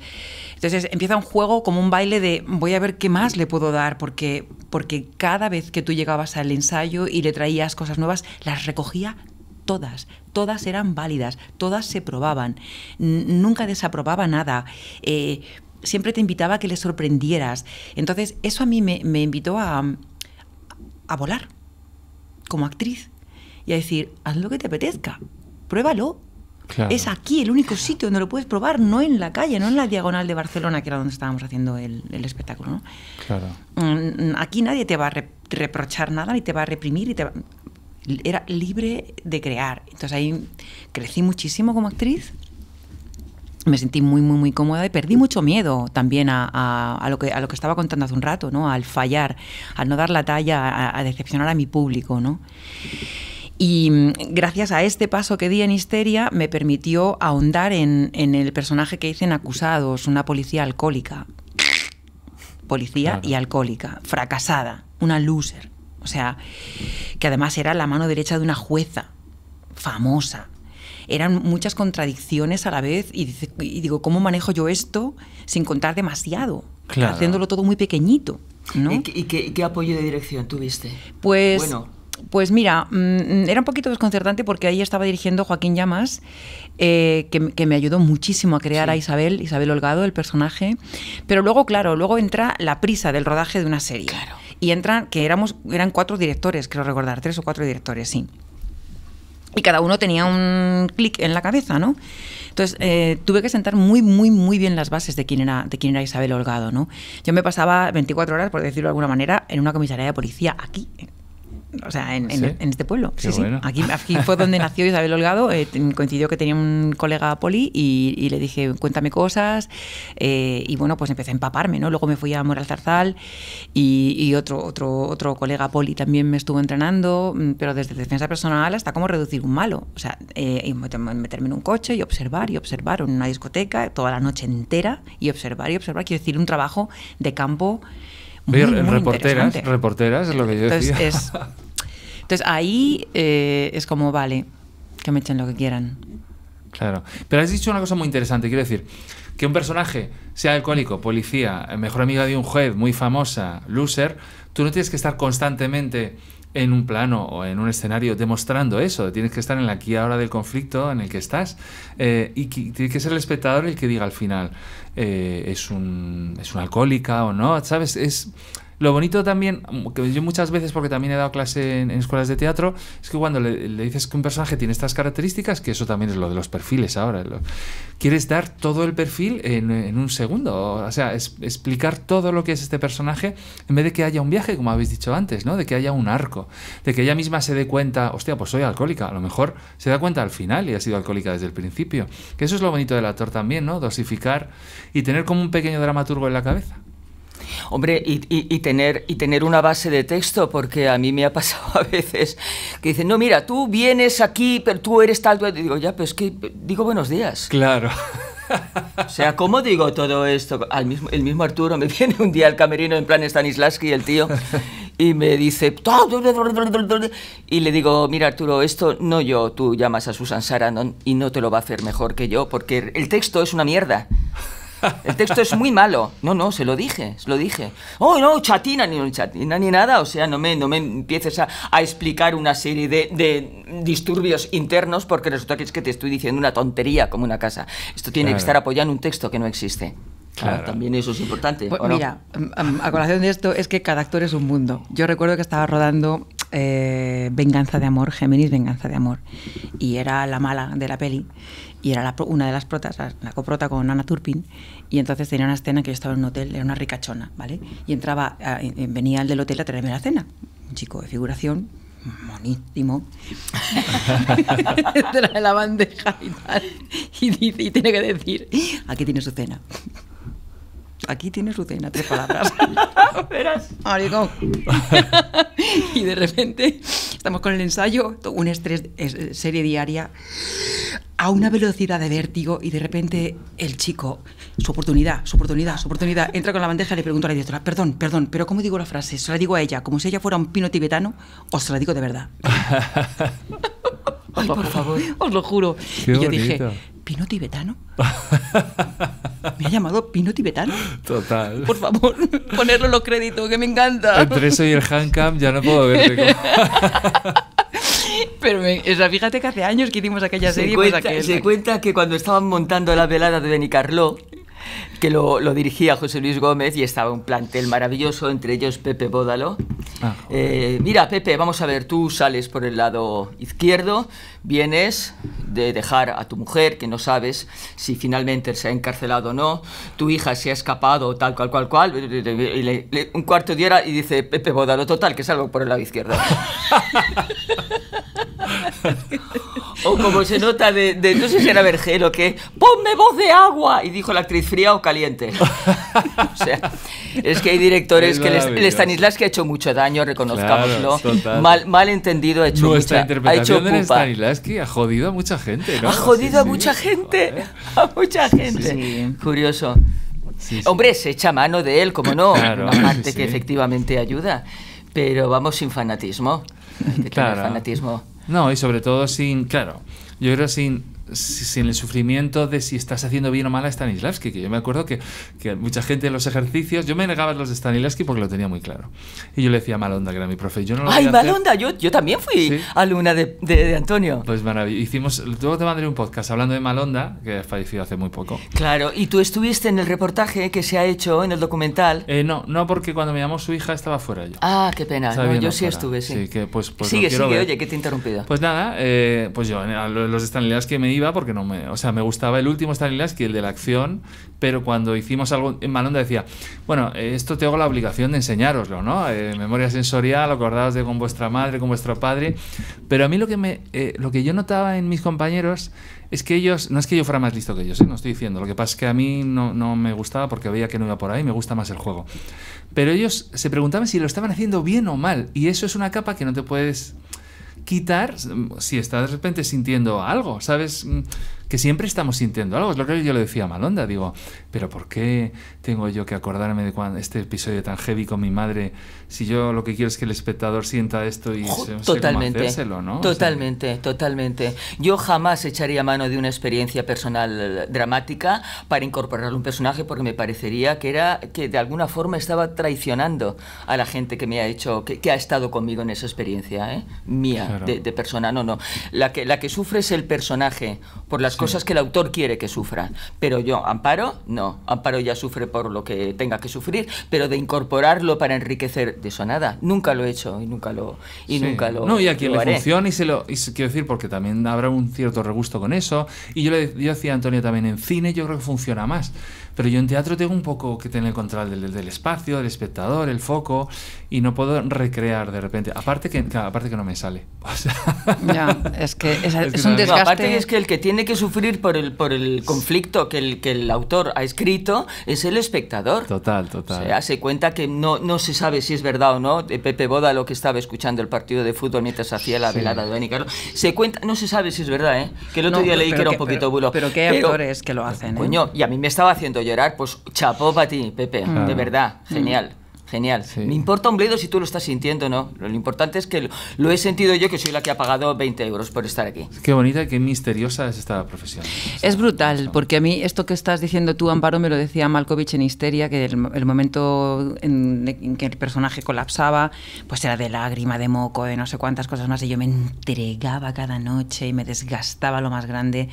Entonces empieza un juego como un baile de voy a ver qué más le puedo dar, porque, porque cada vez que tú llegabas al ensayo y le traías cosas nuevas, las recogía todas, todas eran válidas, todas se probaban, nunca desaprobaba nada. Eh, siempre te invitaba a que le sorprendieras. Entonces, eso a mí me, invitó a, volar como actriz y a decir, haz lo que te apetezca, pruébalo, Es aquí el único sitio donde lo puedes probar, no en la calle, no en la diagonal de Barcelona, que era donde estábamos haciendo el, espectáculo. Claro. Mm, aquí nadie te va a reprochar nada, ni te va a reprimir. Y te va era libre de crear. Entonces ahí crecí muchísimo como actriz. Me sentí muy, muy, muy cómoda y perdí mucho miedo también a, lo, que, a lo que estaba contando hace un rato, ¿no? Al fallar, al no dar la talla, a, decepcionar a mi público, ¿no? Y mm, gracias a este paso que di en Histeria me permitió ahondar en, el personaje que hice en Acusados, una policía alcohólica. Policía y alcohólica, fracasada, una loser o sea, que además era la mano derecha de una jueza famosa. Eran muchas contradicciones a la vez y, digo, ¿cómo manejo yo esto sin contar demasiado? Haciéndolo todo muy pequeñito. ¿no? ¿Y, qué, apoyo de dirección tuviste? Pues... Bueno. Pues mira, mm, era un poquito desconcertante porque ahí estaba dirigiendo Joaquín Llamas, eh, que, me ayudó muchísimo a crear a Isabel, Isabel Holgado, el personaje. Pero luego, claro, luego entra la prisa del rodaje de una serie. Claro y entran, que éramos, eran cuatro directores, creo recordar, tres o cuatro directores, sí. Y cada uno tenía un clic en la cabeza, ¿no? Entonces, eh, tuve que sentar muy, muy, muy bien las bases de quién era, de quién era Isabel Holgado, ¿no? Yo me pasaba 24 horas, por decirlo de alguna manera, en una comisaría de policía, aquí, o sea, en, este pueblo. sí, sí. Aquí, aquí, fue donde nació Isabel Holgado. Eh, coincidió que tenía un colega poli y, le dije, cuéntame cosas. Eh, y bueno, pues empecé a empaparme, ¿no? Luego me fui a Moral Zarzal y, otro, otro, otro colega poli también me estuvo entrenando, mm, pero desde defensa personal hasta como reducir un malo. O sea, eh, meterme en un coche y observar y observar en una discoteca toda la noche entera y observar y observar. Quiero decir, un trabajo de campo reporteras, reporteras es lo que yo decía. Entonces, ahí eh, es como, vale, que me echen lo que quieran. Claro. Pero has dicho una cosa muy interesante, quiero decir, que un personaje sea alcohólico, policía, mejor amiga de un juez, muy famosa, loser, tú no tienes que estar constantemente en un plano o en un escenario demostrando eso. Tienes que estar en la aquí ahora del conflicto en el que estás eh, y tiene que ser el espectador el que diga al final eh, es, un, es una alcohólica o no, ¿sabes? Es lo bonito también, que yo muchas veces, porque también he dado clase en, escuelas de teatro, es que cuando le, dices que un personaje tiene estas características, que eso también es lo de los perfiles ahora, quieres dar todo el perfil en, un segundo, o sea, explicar todo lo que es este personaje, en vez de que haya un viaje, como habéis dicho antes, ¿no? De que haya un arco, de que ella misma se dé cuenta, hostia, pues soy alcohólica, a lo mejor se da cuenta al final y ha sido alcohólica desde el principio, que eso es lo bonito del actor también, ¿no? Dosificar y tener como un pequeño dramaturgo en la cabeza. Hombre, y, tener, y tener una base de texto, porque a mí me ha pasado a veces que dicen, no, mira, tú vienes aquí, pero tú eres tal, y digo, ya, pues que digo buenos días. Claro. O sea, ¿cómo digo todo esto? el mismo Arturo me viene un día al camerino en plan Stanislavski, el tío, y me dice... Y le digo, mira Arturo, esto no yo, tú llamas a Susan Sarandon y no te lo va a hacer mejor que yo, porque el texto es una mierda. El texto es muy malo. No, no, se lo dije, se lo dije. Oh, no, chatina, ni chatina, ni nada. O sea, no me, no me empieces a, explicar una serie de, disturbios internos porque resulta que es que te estoy diciendo una tontería como una casa. Esto tiene que estar apoyado en un texto que no existe. Ah, claro. también eso es importante. Pues mira, mm, mm, a colación de esto es que cada actor es un mundo. Yo recuerdo que estaba rodando eh, Venganza de Amor, Géminis Venganza de Amor, y era la mala de la peli y era una de las protas, la coprota con Ana Turpin, y entonces tenía una escena que yo estaba en un hotel, era una ricachona, ¿vale? Y entraba, venía el del hotel a traerme la cena, un chico de figuración, monísimo, trae la bandeja y tal, y tiene que decir, aquí tiene su cena aquí tienes Lucena, tres palabras. Verás, y de repente estamos con el ensayo, un estrés, serie diaria, a una velocidad de vértigo y de repente el chico, su oportunidad, su oportunidad, su oportunidad, entra con la bandeja y le pregunto a la directora, perdón, perdón, pero ¿cómo digo la frase? ¿Se la digo a ella como si ella fuera un pino tibetano o se la digo de verdad? Ay, por favor, os lo juro. y yo dije, ¿Pino tibetano? ¿Me ha llamado pino tibetano? Total. Por favor, ponerlo en los créditos, que me encanta. Entre eso y el handcam ya no puedo verte. Pero o sea, fíjate que hace años que hicimos aquella serie. Pues, cuenta, se cuenta que cuando estaban montando la velada de Benicarló, que lo, lo, dirigía José Luis Gómez y estaba un plantel maravilloso, entre ellos Pepe Bódalo. Ah, eh, mira, Pepe, vamos a ver, tú sales por el lado izquierdo, vienes de dejar a tu mujer, que no sabes si finalmente se ha encarcelado o no, tu hija se ha escapado, tal, cual, cual, cual, un cuarto de hora y dice Pepe Bódalo, total, que salgo por el lado izquierdo. o como se nota de, no sé si era Vergel o qué, ponme voz de agua. Y dijo la actriz fría o caliente. es que hay directores que el que ha hecho mucho daño, reconozcámoslo. mal, entendido ha hecho mucho. ha jodido a mucha gente. Ha jodido a, mucha gente, a mucha gente. Curioso. Hombre, se echa mano de él, como no, una parte que efectivamente ayuda. Pero vamos sin fanatismo. que fanatismo. No, y sobre todo sin, claro, yo creo sin sin el sufrimiento de si estás haciendo bien o mal a Stanislavski, que yo me acuerdo que, que mucha gente en los ejercicios, yo me negaba los de Stanislavski porque lo tenía muy claro. Y yo le decía Malonda, que era mi profe, yo no lo Ay, Malonda, yo, yo también fui a alumna de, de, Antonio. Pues maravilloso. Hicimos, luego te mandaré un podcast hablando de Malonda, que fallecido hace muy poco. Claro, y tú estuviste en el reportaje que se ha hecho, en el documental. Eh, no, no, porque cuando me llamó su hija estaba fuera yo. Ah, qué pena, yo sí estuve, sí. sí que, pues, pues sigue, sigue, oye, que te he interrumpido. Pues nada, eh, pues yo, los de Stanislavski me porque no me. O sea, me gustaba el último Stanley que el de la acción, pero cuando hicimos algo en Malonda decía, bueno, esto tengo la obligación de enseñároslo, ¿no? Eh, memoria sensorial, acordados de con vuestra madre, con vuestro padre. Pero a mí lo que, me, eh, lo que yo notaba en mis compañeros es que ellos, no es que yo fuera más listo que ellos, ¿eh? no estoy diciendo, lo que pasa es que a mí no, no me gustaba porque veía que no iba por ahí, me gusta más el juego. Pero ellos se preguntaban si lo estaban haciendo bien o mal, y eso es una capa que no te puedes quitar si estás de repente sintiendo algo, ¿sabes? que siempre estamos sintiendo algo. Es lo que yo le decía a Malonda, digo, pero ¿por qué tengo yo que acordarme de cuando, este episodio tan heavy con mi madre si yo lo que quiero es que el espectador sienta esto y se, totalmente, ¿no? Totalmente, totalmente. Yo jamás echaría mano de una experiencia personal dramática para incorporarle un personaje porque me parecería que era que de alguna forma estaba traicionando a la gente que me ha hecho, que, ha estado conmigo en esa experiencia, ¿eh? mía, de, de, persona. No, no. La que, la que sufre es el personaje por las cosas que el autor quiere que sufran. Pero yo, Amparo, no. Amparo ya sufre por lo que tenga que sufrir, pero de incorporarlo para enriquecer, de eso nada. Nunca lo he hecho y nunca lo. Y nunca lo no, y aquí le y se lo. quiero decir, porque también habrá un cierto regusto con eso. Y yo le yo decía a Antonio también, en cine yo creo que funciona más. Pero yo en teatro tengo un poco que tener el control del, del espacio, del espectador, el foco y no puedo recrear de repente. Aparte que, aparte que no me sale. es que es, un desgaste. aparte es que el que tiene que sufrir por el, por el conflicto que el, que el autor ha escrito es el espectador. Total, total. se cuenta que no, no se sabe si es verdad o no eh, Pepe Boda lo que estaba escuchando el partido de fútbol mientras hacía la velada de Benicarlo. Se cuenta, no se sabe si es verdad, ¿eh? Que el otro día leí que era un poquito bulo. Pero qué actores que lo hacen, ¿eh? Coño, y a mí me estaba haciendo llorar, pues chapó para ti, Pepe, mm. de verdad, mm. genial. Genial. Me importa un bledo si tú lo estás sintiendo no. Lo, importante es que lo, he sentido yo, que soy la que ha pagado 20 euros por estar aquí. Qué bonita, qué misteriosa es esta profesión. es brutal, porque a mí esto que estás diciendo tú, Amparo, me lo decía Malkovich en Histeria, que el, momento en, que el personaje colapsaba, pues era de lágrima, de moco, de no sé cuántas cosas más, y yo me entregaba cada noche y me desgastaba lo más grande.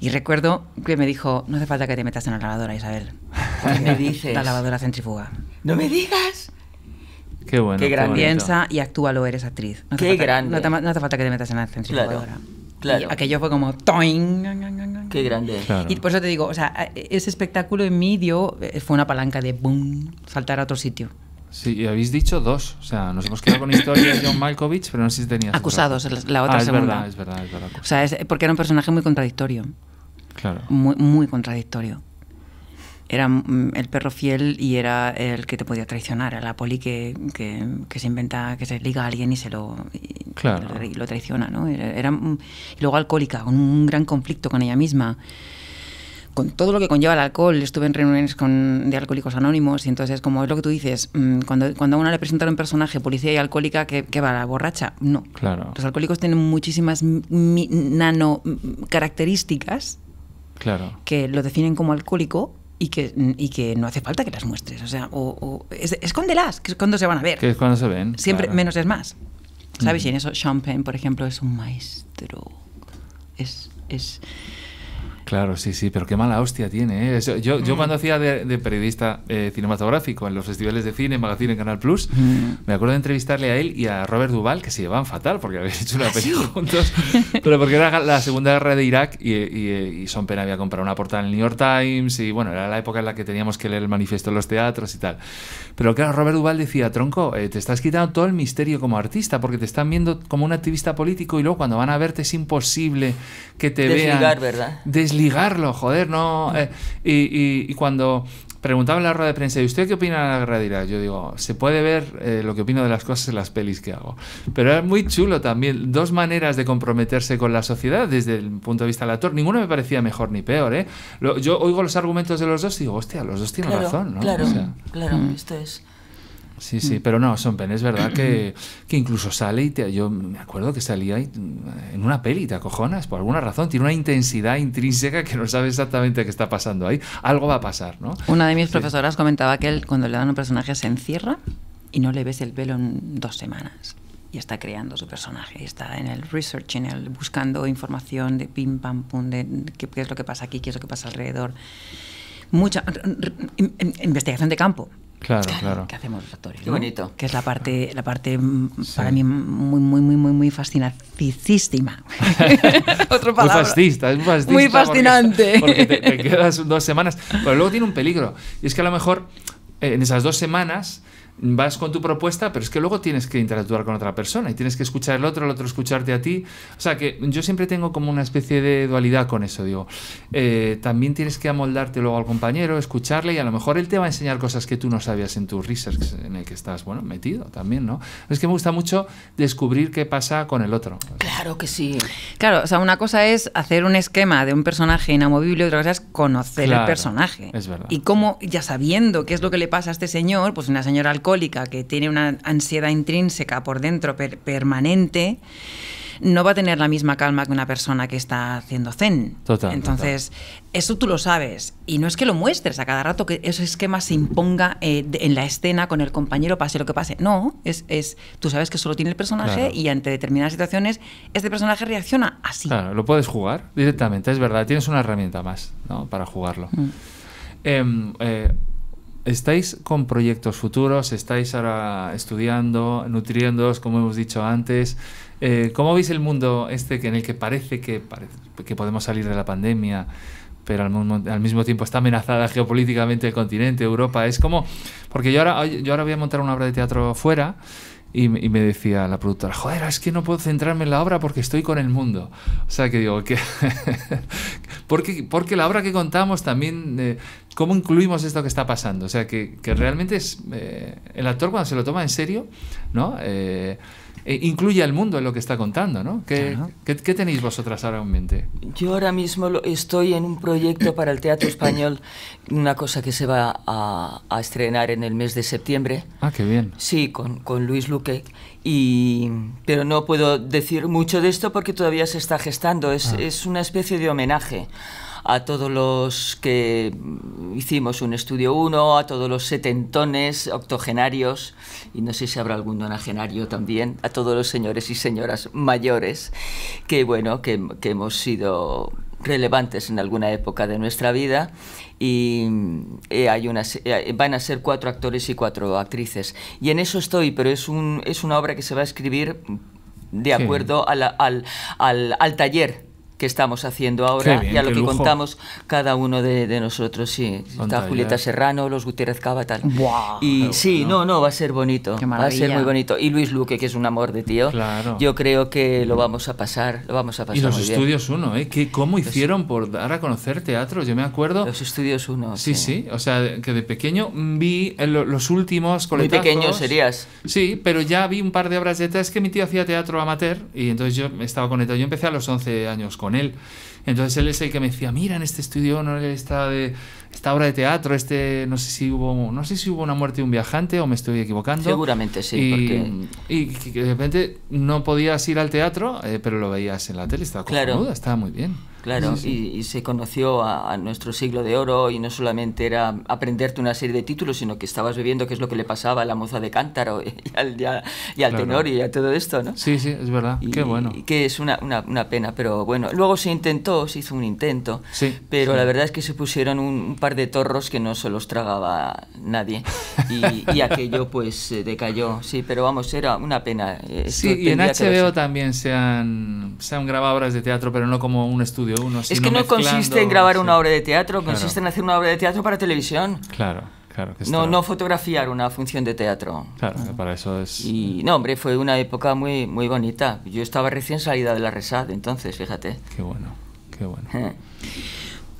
Y recuerdo que me dijo, no hace falta que te metas en la lavadora, Isabel. me dices? La lavadora centrifuga. No me digas. Qué bueno. Qué grande. Piensa y actúa, lo eres actriz. No Qué grande. No te, falta que te metas en la centro. Claro. Claro. aquello fue como toing. Qué grande. Y por eso te digo, o sea, ese espectáculo en mí dio, eh, fue una palanca de boom, saltar a otro sitio. Sí, y habéis dicho dos. O sea, nos hemos quedado con historias de John Malkovich, pero no sé si tenías. Acusados, la otra ah, es Verdad, es verdad, es verdad. O sea, es porque era un personaje muy contradictorio. Claro. muy contradictorio era mm, el perro fiel y era el que te podía traicionar, era la poli que, que se inventa, que se liga a alguien y se lo, lo traiciona, ¿no? Era, y luego alcohólica, con un gran conflicto con ella misma con todo lo que conlleva el alcohol. Estuve en reuniones con, de alcohólicos anónimos y entonces, como es lo que tú dices, mm, cuando, cuando a una le presentan un personaje policía y alcohólica, que, que va? ¿La borracha? No. Claro. Los alcohólicos tienen muchísimas nano características claro. que lo definen como alcohólico y que, no hace falta que las muestres. O sea, o, o escóndelas, que es cuando se van a ver. Que es cuando se ven. Siempre menos es más. ¿Sabes? Mm. Y en eso Champagne, por ejemplo, es un maestro. Es, es, Claro, sí, sí, pero qué mala hostia tiene. ¿eh? yo, yo mm. cuando hacía de, periodista eh, cinematográfico en los festivales de cine, Magazine, en Canal Plus, mm. me acuerdo de entrevistarle a él y a Robert Duval, que se llevaban fatal porque habían hecho una ah, película juntos, pero porque era la Segunda Guerra de Irak y, Son Pena había comprado una portada en el New York Times y bueno, era la época en la que teníamos que leer el manifiesto en los teatros y tal. Pero claro, Robert Duval decía, tronco, eh, te estás quitando todo el misterio como artista porque te están viendo como un activista político y luego cuando van a verte es imposible que te Desligar, vean. ¿verdad? Desligar, ligarlo, joder, no. Eh, y, cuando preguntaba en la rueda de prensa, ¿y usted qué opina de la guerra de Irak? Yo digo, se puede ver eh, lo que opino de las cosas en las pelis que hago. Pero es muy chulo también, dos maneras de comprometerse con la sociedad desde el punto de vista del actor. Ninguno me parecía mejor ni peor, ¿eh? yo oigo los argumentos de los dos y digo, hostia, los dos tienen razón, Claro, claro, mm. esto es. Sí, sí, pero no, sonpen. es verdad que, que incluso sale y yo me acuerdo que salía en una peli, te acojonas, por alguna razón, tiene una intensidad intrínseca que no sabe exactamente qué está pasando ahí, algo va a pasar, ¿no? Una de mis profesoras comentaba que él cuando le dan un personaje se encierra y no le ves el pelo en dos semanas y está creando su personaje, está en el research, en el buscando información de pim pam pum, de qué, qué es lo que pasa aquí, qué es lo que pasa alrededor. Mucha investigación de campo, Claro, claro. Que hacemos el Qué bonito. Que es la parte, la parte para mí muy, muy, muy, muy, muy palabra. Muy fascista, es muy fascista. Muy fascinante. Porque, te, quedas dos semanas. Pero luego tiene un peligro. Y es que a lo mejor eh, en esas dos semanas vas con tu propuesta, pero es que luego tienes que interactuar con otra persona y tienes que escuchar al otro, el otro escucharte a ti. O sea que yo siempre tengo como una especie de dualidad con eso, digo. Eh, también tienes que amoldarte luego al compañero, escucharle y a lo mejor él te va a enseñar cosas que tú no sabías en tu research en el que estás, bueno, metido también, ¿no? Es que me gusta mucho descubrir qué pasa con el otro. Claro que sí. Claro, o sea, una cosa es hacer un esquema de un personaje inamovible y otra cosa es conocer el personaje. Es verdad. Y cómo, ya sabiendo qué es lo que le pasa a este señor, pues una señora alcohólica que tiene una ansiedad intrínseca por dentro permanente, no va a tener la misma calma que una persona que está haciendo zen. Entonces, eso tú lo sabes. Y no es que lo muestres a cada rato, que ese esquema se imponga eh, en la escena con el compañero, pase lo que pase. No, es, es tú sabes que solo tiene el personaje y ante determinadas situaciones este personaje reacciona así. Claro, lo puedes jugar directamente, es verdad. Tienes una herramienta más ¿no? para jugarlo. Mm. Em, eh, estáis con proyectos futuros, estáis ahora estudiando, nutriéndoos, como hemos dicho antes. Eh, ¿Cómo veis el mundo este que en el que parece que, que podemos salir de la pandemia? pero al mismo, tiempo está amenazada geopolíticamente el continente, Europa. Es como, porque yo ahora, yo ahora voy a montar una obra de teatro fuera y, me decía la productora, joder, es que no puedo centrarme en la obra porque estoy con el mundo. O sea que digo, que porque, porque la obra que contamos también eh, ¿Cómo incluimos esto que está pasando? O sea, que, realmente es, eh, el actor cuando se lo toma en serio, ¿no? Eh, e incluye al mundo en lo que está contando, ¿no? ¿Qué, tenéis vosotras ahora en mente? Yo ahora mismo estoy en un proyecto para el Teatro Español, una cosa que se va a, estrenar en el mes de septiembre. Ah, qué bien. Sí, con, Luis Luque. Y, pero no puedo decir mucho de esto porque todavía se está gestando. Es, ah. es una especie de homenaje a todos los que hicimos un estudio 1, a todos los setentones, octogenarios, y no sé si habrá algún donagenario también, a todos los señores y señoras mayores, que bueno, que, hemos sido relevantes en alguna época de nuestra vida y eh, hay unas, eh, van a ser cuatro actores y cuatro actrices. Y en eso estoy, pero es, un, es una obra que se va a escribir de acuerdo al taller que estamos haciendo ahora y a lo que contamos cada uno de, nosotros. Sí, está Julieta Serrano, los Gutiérrez Cava, tal. y sí, no, no, va a ser bonito. Va a ser muy bonito. Y Luis Luque, que es un amor de tío. Claro. Yo creo que lo vamos a pasar, lo vamos a pasar. Y los estudios uno, ¿eh? ¿Cómo hicieron por dar a conocer teatro? Yo me acuerdo. Los estudios uno. Sí, sí. O sea, que de pequeño vi eh, los últimos colectivos Muy pequeño serías. Sí, pero ya vi un par de obras de teatro. Es que mi tío hacía teatro amateur y entonces yo estaba conectado. Yo empecé a los 11 años con él. Entonces él es el que me decía, mira, en este estudio no está de esta obra de teatro, este no sé si hubo no sé si hubo una muerte de un viajante o me estoy equivocando. Seguramente sí, y, porque de repente no podías ir al teatro, eh, pero lo veías en la tele, estaba claro. estaba muy bien. Claro, Y, se conoció a, nuestro siglo de oro y no solamente era aprenderte una serie de títulos, sino que estabas viviendo qué es lo que le pasaba a la moza de cántaro y al, ya y al tenor y a todo esto, ¿no? Sí, sí, es verdad. Qué bueno. que es una, pena, pero bueno. Luego se intentó, se hizo un intento, sí, pero la verdad es que se pusieron un, par de torros que no se los tragaba nadie y, aquello pues decayó, sí, pero vamos, era una pena. Eh, sí, y en HBO también se han, se han grabado obras de teatro, pero no como un estudio es que no consiste en grabar una obra de teatro, consiste en hacer una obra de teatro para televisión. Claro. Claro no, no fotografiar una función de teatro. Claro, para eso es... Y no, hombre, fue una época muy, muy bonita. Yo estaba recién salida de la RESAD, entonces, fíjate. Qué bueno, qué bueno. Eh.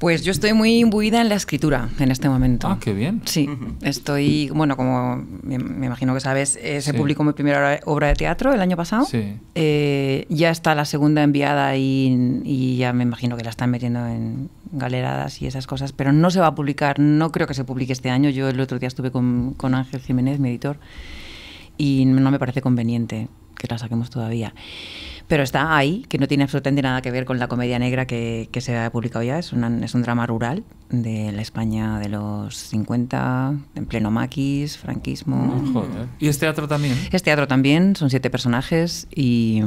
Pues yo estoy muy imbuida en la escritura en este momento. Ah, qué bien. Sí, estoy, bueno, como me, imagino que sabes, eh, se publicó mi primera obra de teatro el año pasado. Sí. Eh, ya está la segunda enviada y, y, ya me imagino que la están metiendo en galeradas y esas cosas, pero no se va a publicar, no creo que se publique este año. Yo el otro día estuve con, con Ángel Jiménez, mi editor, y no me parece conveniente que la saquemos todavía pero está ahí, que no tiene absolutamente nada que ver con la comedia negra que, que se ha publicado ya. Es, es un drama rural de la España de los 50, en pleno maquis, franquismo. Ah, joder. ¿Y es teatro también? Es teatro también, son siete personajes y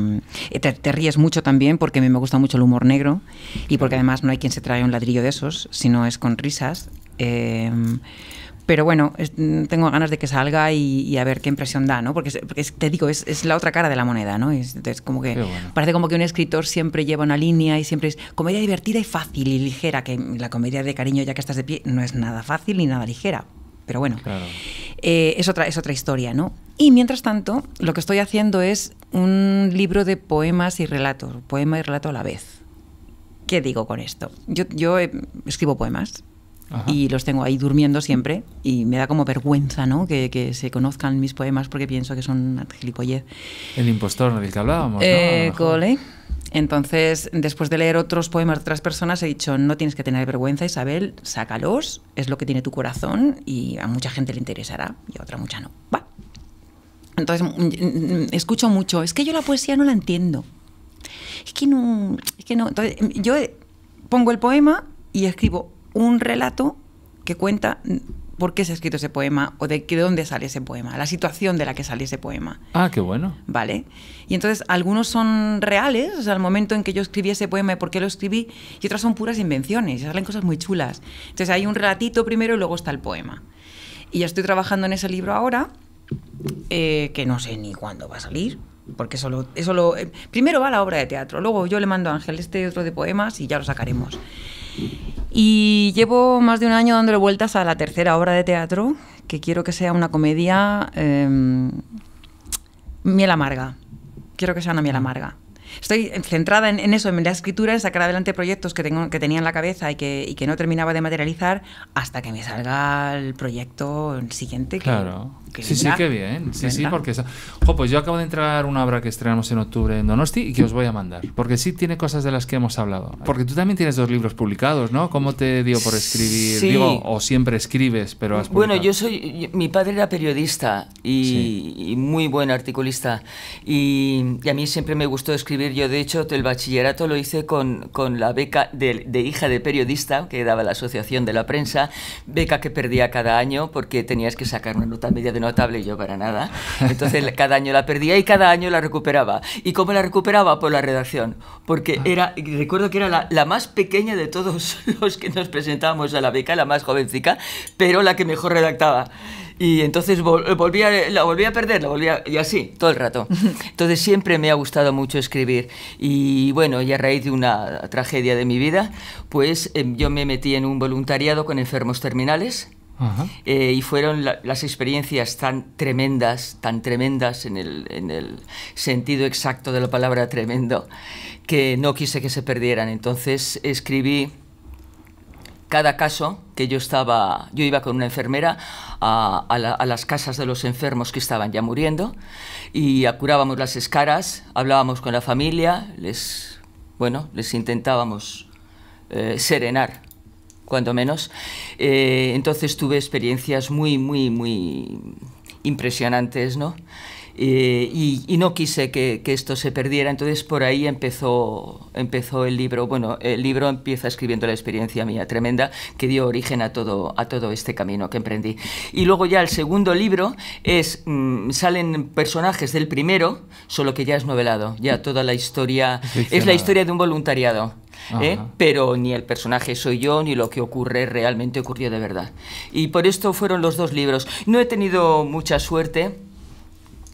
eh, te, ríes mucho también porque a mí me gusta mucho el humor negro y porque además no hay quien se trae un ladrillo de esos, sino es con risas. Eh, pero bueno, mm, tengo ganas de que salga y, a ver qué impresión da, ¿no? Porque, te digo, es, la otra cara de la moneda, ¿no? Es, como que parece como que un escritor siempre lleva una línea y siempre es comedia divertida y fácil y ligera, que la comedia de cariño ya que estás de pie no es nada fácil ni nada ligera, pero bueno, eh, es, otra, es otra historia, ¿no? Y mientras tanto, lo que estoy haciendo es un libro de poemas y relatos, poema y relato a la vez. ¿Qué digo con esto? Yo, yo eh, escribo poemas, y los tengo ahí durmiendo siempre y me da como vergüenza ¿no? Que, que, se conozcan mis poemas porque pienso que son gilipollez. El impostor del que hablábamos. Eh, Entonces, después de leer otros poemas de otras personas, he dicho, no tienes que tener vergüenza, Isabel, sácalos, es lo que tiene tu corazón y a mucha gente le interesará y a otra mucha no. Va. Entonces, mm, mm, mm, escucho mucho, es que yo la poesía no la entiendo. Es que no, es que no. Entonces, yo pongo el poema y escribo un relato que cuenta por qué se ha escrito ese poema o de, qué dónde sale ese poema, la situación de la que sale ese poema. Ah, qué bueno. Vale. Y entonces algunos son reales, o sea, el momento en que yo escribí ese poema y por qué lo escribí, y otras son puras invenciones, y salen cosas muy chulas. Entonces hay un relatito primero y luego está el poema. Y ya estoy trabajando en ese libro ahora, eh, que no sé ni cuándo va a salir, porque eso lo, eso eh, primero va la obra de teatro, luego yo le mando a Ángel este otro de poemas y ya lo sacaremos. Y llevo más de un año dándole vueltas a la tercera obra de teatro, que quiero que sea una comedia em, miel amarga. Quiero que sea una miel mm. amarga. Estoy centrada en, eso, en la escritura, en sacar adelante proyectos que, tengo, que tenía en la cabeza y que, no terminaba de materializar hasta que me salga el proyecto el siguiente. claro Sí, sí, qué bien. Sí, sí, porque... pues yo acabo de entrar una obra que estrenamos en octubre en Donosti y que os voy a mandar, porque sí tiene cosas de las que hemos hablado. Porque tú también tienes dos libros publicados, ¿no? ¿Cómo te dio por escribir? Digo, o siempre escribes, pero has Bueno, yo soy... Mi padre era periodista y, muy buen articulista y, a mí siempre me gustó escribir. Yo, de hecho, el bachillerato lo hice con, con la beca de, de hija de periodista que daba la Asociación de la Prensa, beca que perdía cada año porque tenías que sacar una nota media de notable yo para nada. Entonces cada año la perdía y cada año la recuperaba. ¿Y cómo la recuperaba? Por la redacción. Porque ah. era, recuerdo que era la, más pequeña de todos los que nos presentábamos a la beca, la más jovencica, pero la que mejor redactaba y entonces eh, volvía, la volví a perder, la volvía y así, todo el rato. Entonces siempre me ha gustado mucho escribir y bueno, y a raíz de una tragedia de mi vida, pues em, yo me metí en un voluntariado con enfermos terminales eh, y fueron las experiencias tan tremendas, tan tremendas en el, sentido exacto de la palabra tremendo, que no quise que se perdieran. Entonces escribí cada caso que yo estaba, yo iba con una enfermera a, las casas de los enfermos que estaban ya muriendo y curábamos las escaras, hablábamos con la familia, les, bueno, les intentábamos eh, serenar cuando menos. Eh, entonces tuve experiencias muy, muy, muy impresionantes, ¿no? Eh, y, no quise que, esto se perdiera, entonces por ahí empezó, empezó el libro. Bueno, el libro empieza escribiendo la experiencia mía tremenda que dio origen a todo, a todo este camino que emprendí. Y luego ya el segundo libro es, mm, salen personajes del primero, solo que ya es novelado, ya toda la historia, es la historia de un voluntariado. ¿eh? pero ni el personaje soy yo ni lo que ocurre realmente ocurrió de verdad. Y por esto fueron los dos libros. No he tenido mucha suerte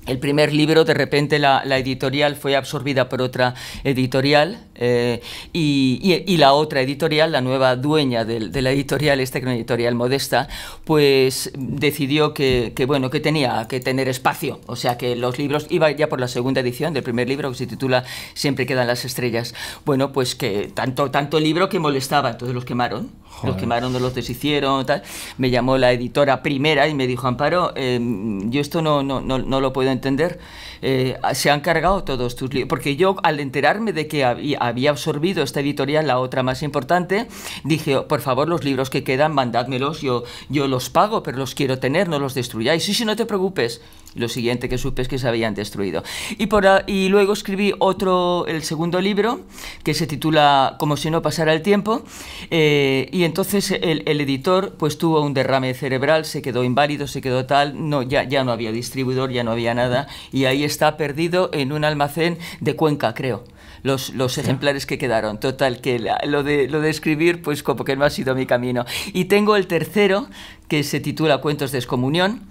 el primer libro, de repente, la, editorial fue absorbida por otra editorial eh, y, la otra editorial, la nueva dueña de, la editorial, esta que editorial modesta, pues decidió que, bueno, que tenía que tener espacio. O sea, que los libros, iba ya por la segunda edición del primer libro, que se titula Siempre quedan las estrellas. Bueno, pues que tanto, tanto libro que molestaba, entonces los quemaron. Los quemaron, no los deshicieron, tal. Me llamó la editora primera y me dijo, Amparo, eh, yo esto no, no, no, no lo puedo entender entender. Eh, se han cargado todos tus libros. Porque yo, al enterarme de que había absorbido esta editorial, la otra más importante, dije, oh, por favor, los libros que quedan, mandádmelos, yo, yo los pago, pero los quiero tener, no los destruyáis. Sí, sí, no te preocupes. Lo siguiente que supe es que se habían destruido. Y, por, y luego escribí otro, el segundo libro, que se titula Como si no pasara el tiempo. Eh, y entonces el, editor pues tuvo un derrame cerebral, se quedó inválido, se quedó tal, no, ya, ya no había distribuidor, ya no había nada. Y ahí está perdido en un almacén de Cuenca, creo. Los, los, ejemplares que quedaron. Total, que lo, de, lo de escribir, pues como que no ha sido mi camino. Y tengo el tercero, que se titula Cuentos de Excomunión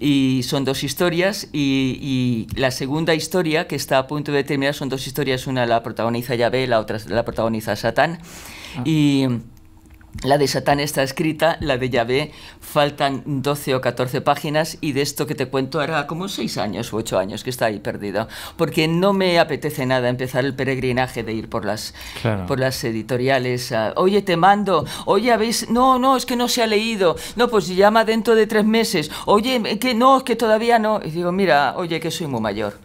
y son dos historias y, la segunda historia que está a punto de terminar son dos historias, una la protagoniza Yahvé, la otra la protagoniza Satán ah. La de Satán está escrita, la de Yahvé faltan 12 o 14 páginas y de esto que te cuento hará como 6 años o 8 años que está ahí perdido, porque no me apetece nada empezar el peregrinaje de ir por las, por las editoriales, oye te mando, oye habéis, no, no, es que no se ha leído, no, pues llama dentro de 3 meses, oye, que no, es que todavía no, y digo, mira, oye que soy muy mayor.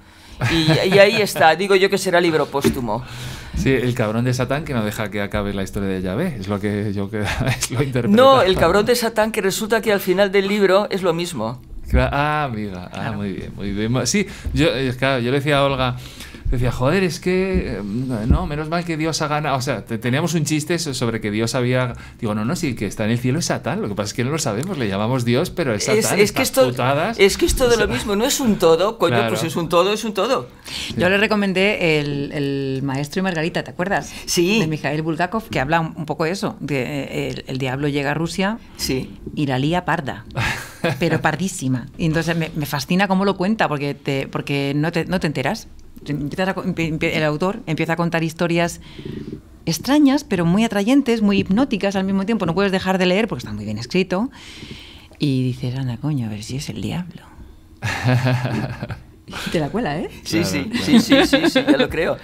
y ahí está, digo yo que será libro póstumo. Sí, el cabrón de Satán que no deja que acabe la historia de Yahvé, es lo que yo que, es lo interpreto. No, el cabrón de Satán que resulta que al final del libro es lo mismo. Ah, amiga, ah, muy bien, muy bien. Sí, yo, eh, claro, yo le decía a Olga, decía, joder, es que, eh, no, menos mal que Dios ha ganado. O sea, teníamos un chiste sobre que Dios había. Digo, no, no, sí, que está en el cielo es Satán. Lo que pasa es que no lo sabemos, le llamamos Dios, pero es Satán. Es, es que, esto, es que lo mismo, no es un todo, coño, pues es un todo, es un todo. Yo le recomendé el, el, Maestro y Margarita, ¿te acuerdas? Sí. De Mikhail Bulgakov, que habla un, poco eso, de eh, el, el, diablo llega a Rusia sí. y la lía parda. pero pardísima. Y entonces me, me, fascina cómo lo cuenta, porque, te, porque no, te, no te enteras el autor empieza a contar historias extrañas, pero muy atrayentes, muy hipnóticas al mismo tiempo. No puedes dejar de leer porque está muy bien escrito. Y dices, anda, coño, a ver si es el diablo. Te la cuela, ¿eh? Sí, sí, sí, sí, sí, sí, ya lo creo.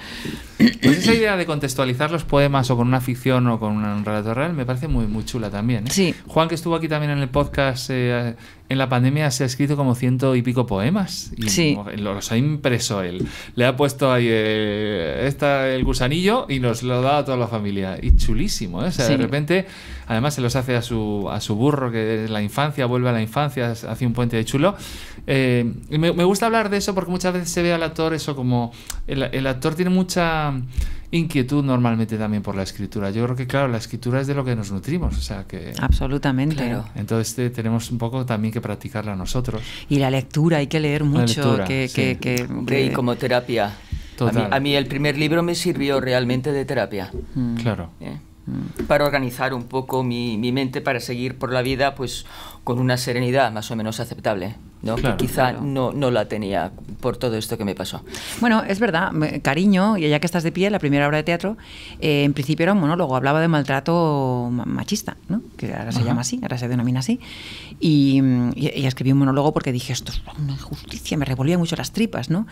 Pues esa idea de contextualizar los poemas o con una ficción o con un relato real me parece muy, muy chula también. ¿eh? Sí. Juan, que estuvo aquí también en el podcast, eh, en la pandemia se ha escrito como ciento y pico poemas. Y Los ha impreso él. Le ha puesto ahí eh, está el gusanillo y nos lo da a toda la familia. Y chulísimo, O sea, de repente, además se los hace a su, a su burro, que es la infancia, vuelve a la infancia, hace un puente de chulo. y me, gusta hablar de eso porque muchas veces se ve al actor eso como... el actor tiene mucha inquietud normalmente también por la escritura. Yo creo que, claro, la escritura es de lo que nos nutrimos, o sea que... Absolutamente. Claro. Entonces eh, tenemos un poco también que practicarla nosotros. Y la lectura, hay que leer mucho, que, que, eh, como terapia. A, mí, el primer libro me sirvió realmente de terapia. Mm. Claro. ¿Eh? Mm. para organizar un poco mi, mi, mente para seguir por la vida pues con una serenidad más o menos aceptable. ¿no? que quizá no, no la tenía por todo esto que me pasó. Bueno, es verdad, cariño, y ya que estás de pie, la primera obra de teatro, eh, en principio era un monólogo, hablaba de maltrato machista, ¿no? que ahora se llama así, ahora se denomina así, y, mm, y, escribió escribí un monólogo porque dije, esto es una injusticia, me revolvía mucho las tripas, ¿no?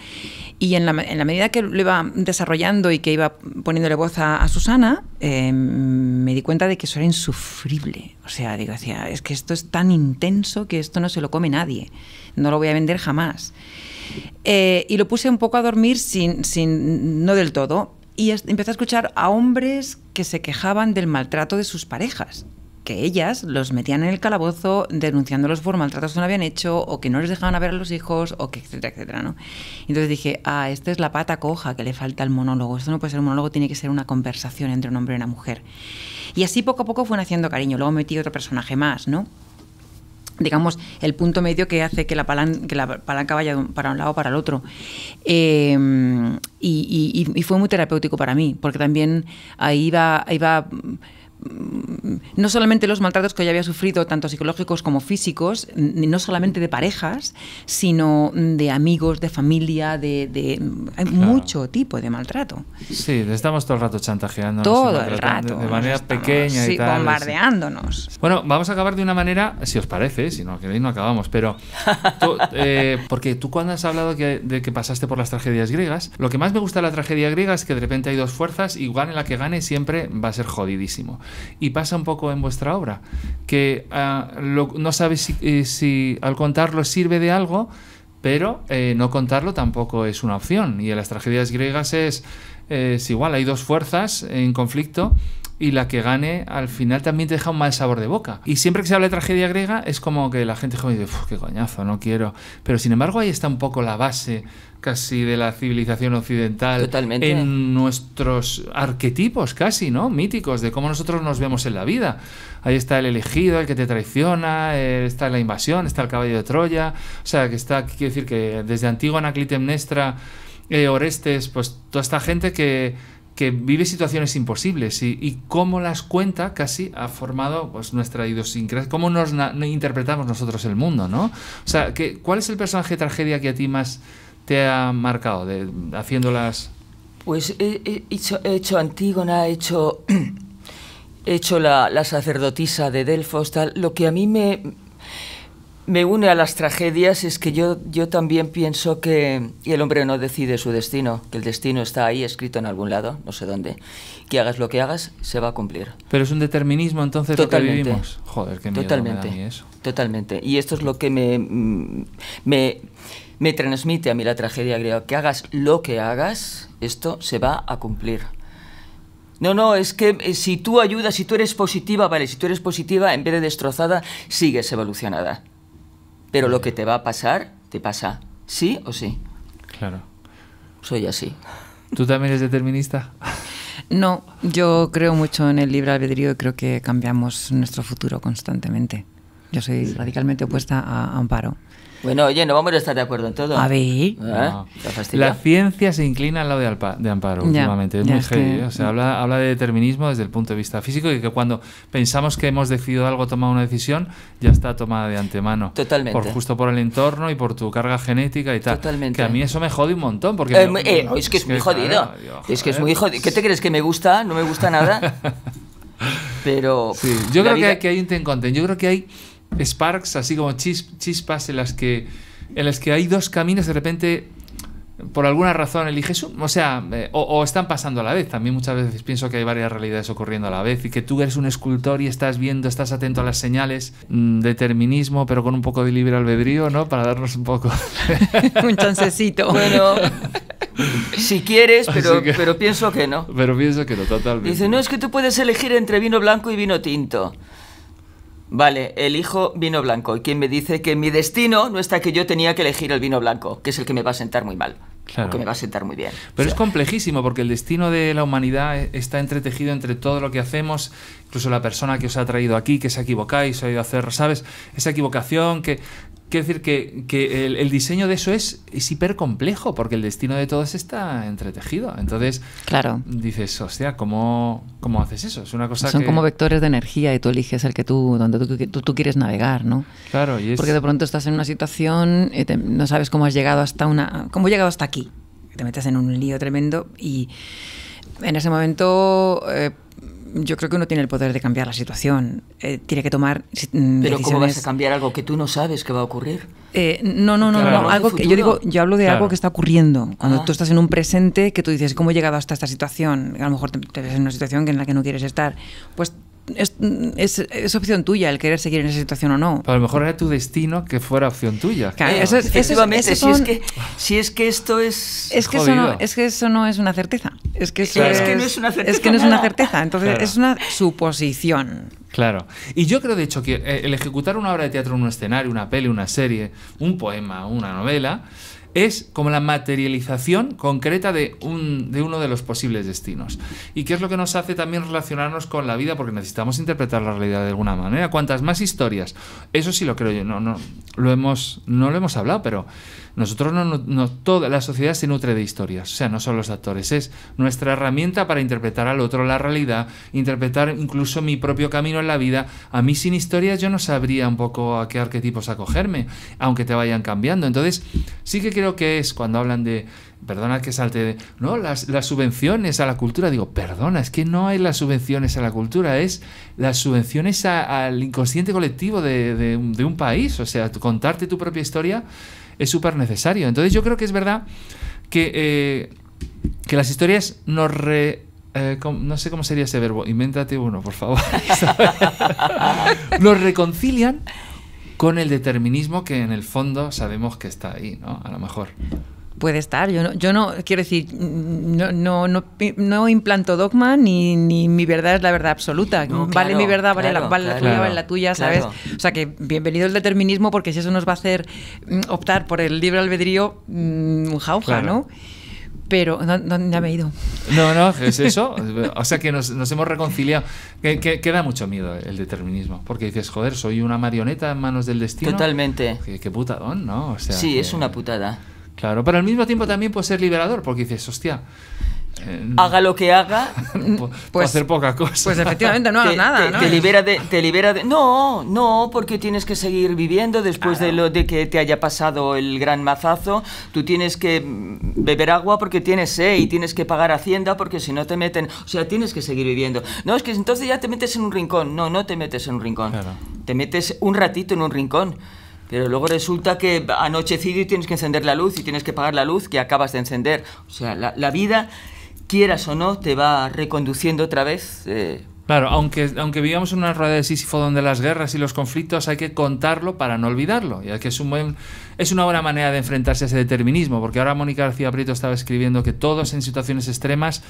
Y en la, medida que lo iba desarrollando y que iba poniéndole voz a, Susana, em, me di cuenta de que eso era insufrible, o sea, digo, decía, es que esto es tan intenso que esto no se lo come nadie no lo voy a vender jamás. Eh, y lo puse un poco a dormir sin, sin no del todo. Y empecé a escuchar a hombres que se quejaban del maltrato de sus parejas que ellas los metían en el calabozo denunciándolos por maltratos que no habían hecho o que no les dejaban a ver a los hijos o que etcétera, etcétera, ¿no? Entonces dije, ah, esta es la pata coja que le falta al monólogo. Esto no puede ser un monólogo, tiene que ser una conversación entre un hombre y una mujer. Y así poco a poco fue naciendo cariño. Luego metí otro personaje más, ¿no? digamos, el punto medio que hace que la, palan que la palanca vaya para un lado o para el otro. Em, y, fue muy terapéutico para mí, porque también ahí va... iba no solamente los maltratos que yo había sufrido, tanto psicológicos como físicos, no solamente de parejas, sino de amigos, de familia, de, hay mucho tipo de maltrato. Sí, estamos todo el rato chantajeando. Todo el rato. De, manera pequeña y bombardeándonos. Bueno, vamos a acabar de una manera, si os parece, si no queréis no acabamos, pero eh, porque tú cuando has hablado de que pasaste por las tragedias griegas, lo que más me gusta de la tragedia griega es que de repente hay dos fuerzas y gane la que gane siempre va a ser jodidísimo. Y pasa un poco en vuestra obra, que ah, no sabes eh, si, al contarlo sirve de algo, pero eh, no contarlo tampoco es una opción. Y en las tragedias griegas es igual, hay dos fuerzas en conflicto y la que gane al final también te deja un mal sabor de boca. Y siempre que se habla de tragedia griega es como que la gente como dice, qué coñazo, no quiero. Pero sin embargo ahí está un poco la base casi de la civilización occidental en nuestros arquetipos casi, ¿no? Míticos de cómo nosotros nos vemos en la vida. Ahí está el elegido, el que te traiciona, eh, está la invasión, está el caballo de Troya, o sea, que está, quiero decir que desde antiguo Anaclitemnestra, eh, Orestes, pues toda esta gente que que vive situaciones imposibles y, cómo las cuenta casi ha formado pues, nuestra idiosincrasia, cómo nos interpretamos nosotros el mundo, ¿no? O sea, que, ¿cuál es el personaje de tragedia que a ti más te ha marcado de, haciéndolas? Pues he, hecho, Antígona, he hecho, he hecho la, la, sacerdotisa de Delfos, tal. Lo que a mí me, me une a las tragedias es que yo, yo también pienso que el hombre no decide su destino, que el destino está ahí escrito en algún lado, no sé dónde. Que hagas lo que hagas, se va a cumplir. Pero es un determinismo entonces totalmente, lo que Joder, me da a mí eso. Totalmente. Y esto es lo que mm, me, me, transmite a mí la tragedia griega. Que hagas lo que hagas, esto se va a cumplir. No, no, es que eh, si tú ayudas, si tú eres positiva, vale, si tú eres positiva, en vez de destrozada, sigues evolucionada. Pero lo que te va a pasar, te pasa. ¿Sí o sí? Claro. Soy así. ¿Tú también eres determinista? No, yo creo mucho en el libre albedrío y creo que cambiamos nuestro futuro constantemente. Yo soy radicalmente opuesta a Amparo. Bueno, oye, no vamos a estar de acuerdo en todo. A ver. ¿Eh? La ciencia se inclina al lado de, Amparo últimamente. Es muy ¿eh? habla, de determinismo desde el punto de vista físico y que cuando pensamos que hemos decidido algo, tomado una decisión, ya está tomada de antemano. Totalmente. Por, justo por el entorno y por tu carga genética y tal. Totalmente. Que a mí eso me jode un montón. Porque es que es, muy jodido. es que es muy jodido. ¿Qué te crees que me gusta? ¿No me gusta nada? Pero. Yo creo que, hay, que un ten content. Yo creo que hay sparks, así como chispas en las que en las que hay dos caminos de repente por alguna razón eliges o sea, eh, o, están pasando a la vez. También muchas veces pienso que hay varias realidades ocurriendo a la vez y que tú eres un escultor y estás viendo, estás atento a las señales, mm, de determinismo, pero con un poco de libre albedrío, ¿no? Para darnos un poco. un chancecito. Bueno. Si quieres, pero, pero pienso que no. Pero pienso que no, totalmente. Dice, no, es que tú puedes elegir entre vino blanco y vino tinto. Vale, elijo vino blanco. ¿Y quién me dice que mi destino no está que yo tenía que elegir el vino blanco, que es el que me va a sentar muy mal? que me va a sentar muy bien. Pero es complejísimo porque el destino de la humanidad e-, está entretejido entre todo lo que hacemos, incluso la persona que os ha traído aquí, que se equivocáis, ha ido a hacer, ¿sabes? Esa equivocación que, Quiero decir que, el, diseño de eso es, hipercomplejo, hiper complejo, porque el destino de todos está entretejido. Entonces, claro. dices, hostia, ¿cómo, cómo haces eso? Es una cosa Son como vectores de energía y tú eliges el que tú, donde tú, tú, quieres navegar, ¿no? Claro, y Porque de pronto estás en una situación, y no sabes cómo has llegado hasta una... cómo llegado hasta aquí. Te metes en un lío tremendo y en ese momento eh, yo creo que uno tiene el poder de cambiar la situación. Eh, tiene que tomar decisiones. Mm, Pero ¿cómo vas a cambiar algo que tú no sabes que va a ocurrir? Eh, no, no, no, no, algo que yo digo, yo hablo de algo que está ocurriendo. Cuando ah. tú estás en un presente que tú dices, ¿cómo he llegado hasta esta situación? A lo mejor te, te ves en una situación en la que no quieres estar. Pues es, opción tuya el querer seguir en esa situación o no. a lo mejor era tu destino que fuera opción tuya. Eh, eso, si, es que, si es que esto es. Es que, eso no, es que eso no es una certeza. Es que, es, que no es una certeza. Es que no es una certeza. Entonces, es una suposición. Claro. Y yo creo, de hecho, que eh, el ejecutar una obra de teatro en un escenario, una peli, una serie, un poema, una novela, es como la materialización concreta de, un, de uno de los posibles destinos. ¿Y qué es lo que nos hace también relacionarnos con la vida? Porque necesitamos interpretar la realidad de alguna manera. Cuantas más historias, eso sí lo creo yo, no, no, lo, hemos, no lo hemos hablado, pero nosotros no, toda la sociedad se nutre de historias, o sea, no son los actores, es nuestra herramienta para interpretar al otro la realidad, interpretar incluso mi propio camino en la vida. A mí sin historias yo no sabría un poco a qué arquetipos acogerme, aunque te vayan cambiando. Entonces, sí que creo que es cuando hablan de, perdona que salte, no, las, subvenciones a la cultura, digo, perdona, es que no hay las subvenciones a la cultura, es las subvenciones al inconsciente colectivo de, un país, o sea, contarte tu propia historia es súper necesario. Entonces yo creo que es verdad que, eh, que las historias nos re, eh, no sé cómo sería ese verbo, invéntate uno, por favor. nos reconcilian con el determinismo que en el fondo sabemos que está ahí, ¿no? A lo mejor. Puede estar, yo no, yo no quiero decir, no, no, no, implanto dogma ni, mi verdad es la verdad absoluta. vale mi verdad, vale, la, la, tuya, vale la tuya, ¿sabes? O sea que bienvenido el determinismo porque si eso nos va a hacer mm, optar por el libre albedrío, mm, un jauja, ¿no? pero ¿dónde ido. No, no, es eso. O sea que nos, hemos reconciliado. Que, da mucho miedo el determinismo, porque dices, joder, soy una marioneta en manos del destino. Totalmente. Qué, putadón, ¿no? O sea, sí, es una putada. Claro, pero al mismo tiempo también puede ser liberador, porque dices, hostia, eh, haga lo que haga, mm, pues, hacer pocas cosas. Pues efectivamente, no haga nada. Te, ¿no? te, libera de, te libera No, no, porque tienes que seguir viviendo después de, lo, de que te haya pasado el gran mazazo. Tú tienes que mm, beber agua porque tienes sed y tienes que pagar Hacienda porque si no te meten. O sea, tienes que seguir viviendo. No, es que entonces ya te metes en un rincón. No, no te metes en un rincón. Te metes un ratito en un rincón. Pero luego resulta que anochecido y tienes que encender la luz y tienes que pagar la luz que acabas de encender. O sea, la vida quieras o no, te va reconduciendo otra vez. Eh. Claro, aunque, aunque vivamos en una rueda de Sísifo donde las guerras y los conflictos hay que contarlo para no olvidarlo, ya que es, un buen, es una buena manera de enfrentarse a ese determinismo, porque ahora Mónica García Prieto estaba escribiendo que todos en situaciones extremas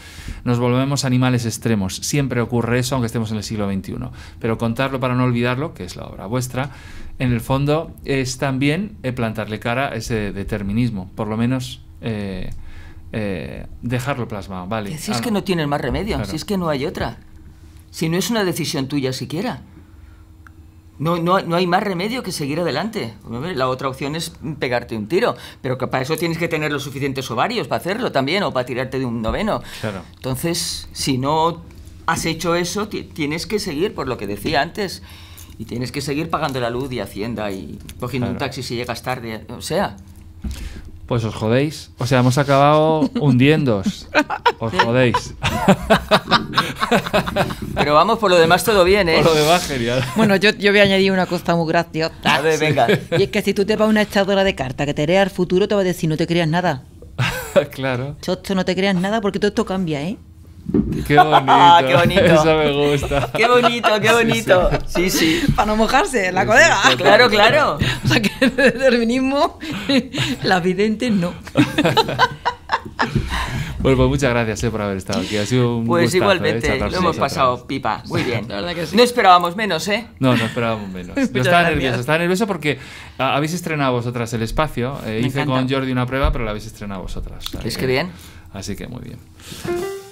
nos volvemos animales extremos. Siempre ocurre eso, aunque estemos en el siglo XXI. Pero contarlo para no olvidarlo, que es la obra vuestra, en el fondo es también eh, plantarle cara a ese determinismo, por lo menos... Eh, eh, dejarlo plasmado, vale. Si es ah, que no tienes más remedio, si es que no hay otra. Si no es una decisión tuya siquiera. No, no, hay más remedio que seguir adelante. La otra opción es pegarte un tiro, pero para eso tienes que tener los suficientes ovarios para hacerlo también o para tirarte de un noveno. Entonces, si no has hecho eso, tienes que seguir por lo que decía antes. Y tienes que seguir pagando la luz y Hacienda y cogiendo un taxi si llegas tarde, o sea. Pues os jodéis. O sea, hemos acabado hundiéndos. Os jodéis. Pero vamos, por lo demás todo bien, ¿eh? Por lo demás, genial. Bueno, yo, yo voy a añadir una cosa muy graciosa. A venga. Y es que si tú te vas a una echadora de carta que te lea al futuro, te va a decir, no te creas nada. claro. Chocho, no te creas nada porque todo esto cambia, ¿eh? Ah, qué bonito. qué bonito. Qué bonito, qué bonito. Sí, sí. Para no mojarse, la colega. claro, claro. O sea que el determinismo, la vidente no. Bueno, pues muchas gracias eh, por haber estado aquí. Ha sido un Pues eh, igualmente, lo hemos pasado pipa. Muy bien. No esperábamos menos, ¿eh? No, no esperábamos menos. Yo estaba nervioso, estaba porque ah, habéis estrenado vosotras el espacio. Eh, hice con Jordi una prueba, pero la habéis estrenado vosotras. Es que bien. Así que muy bien.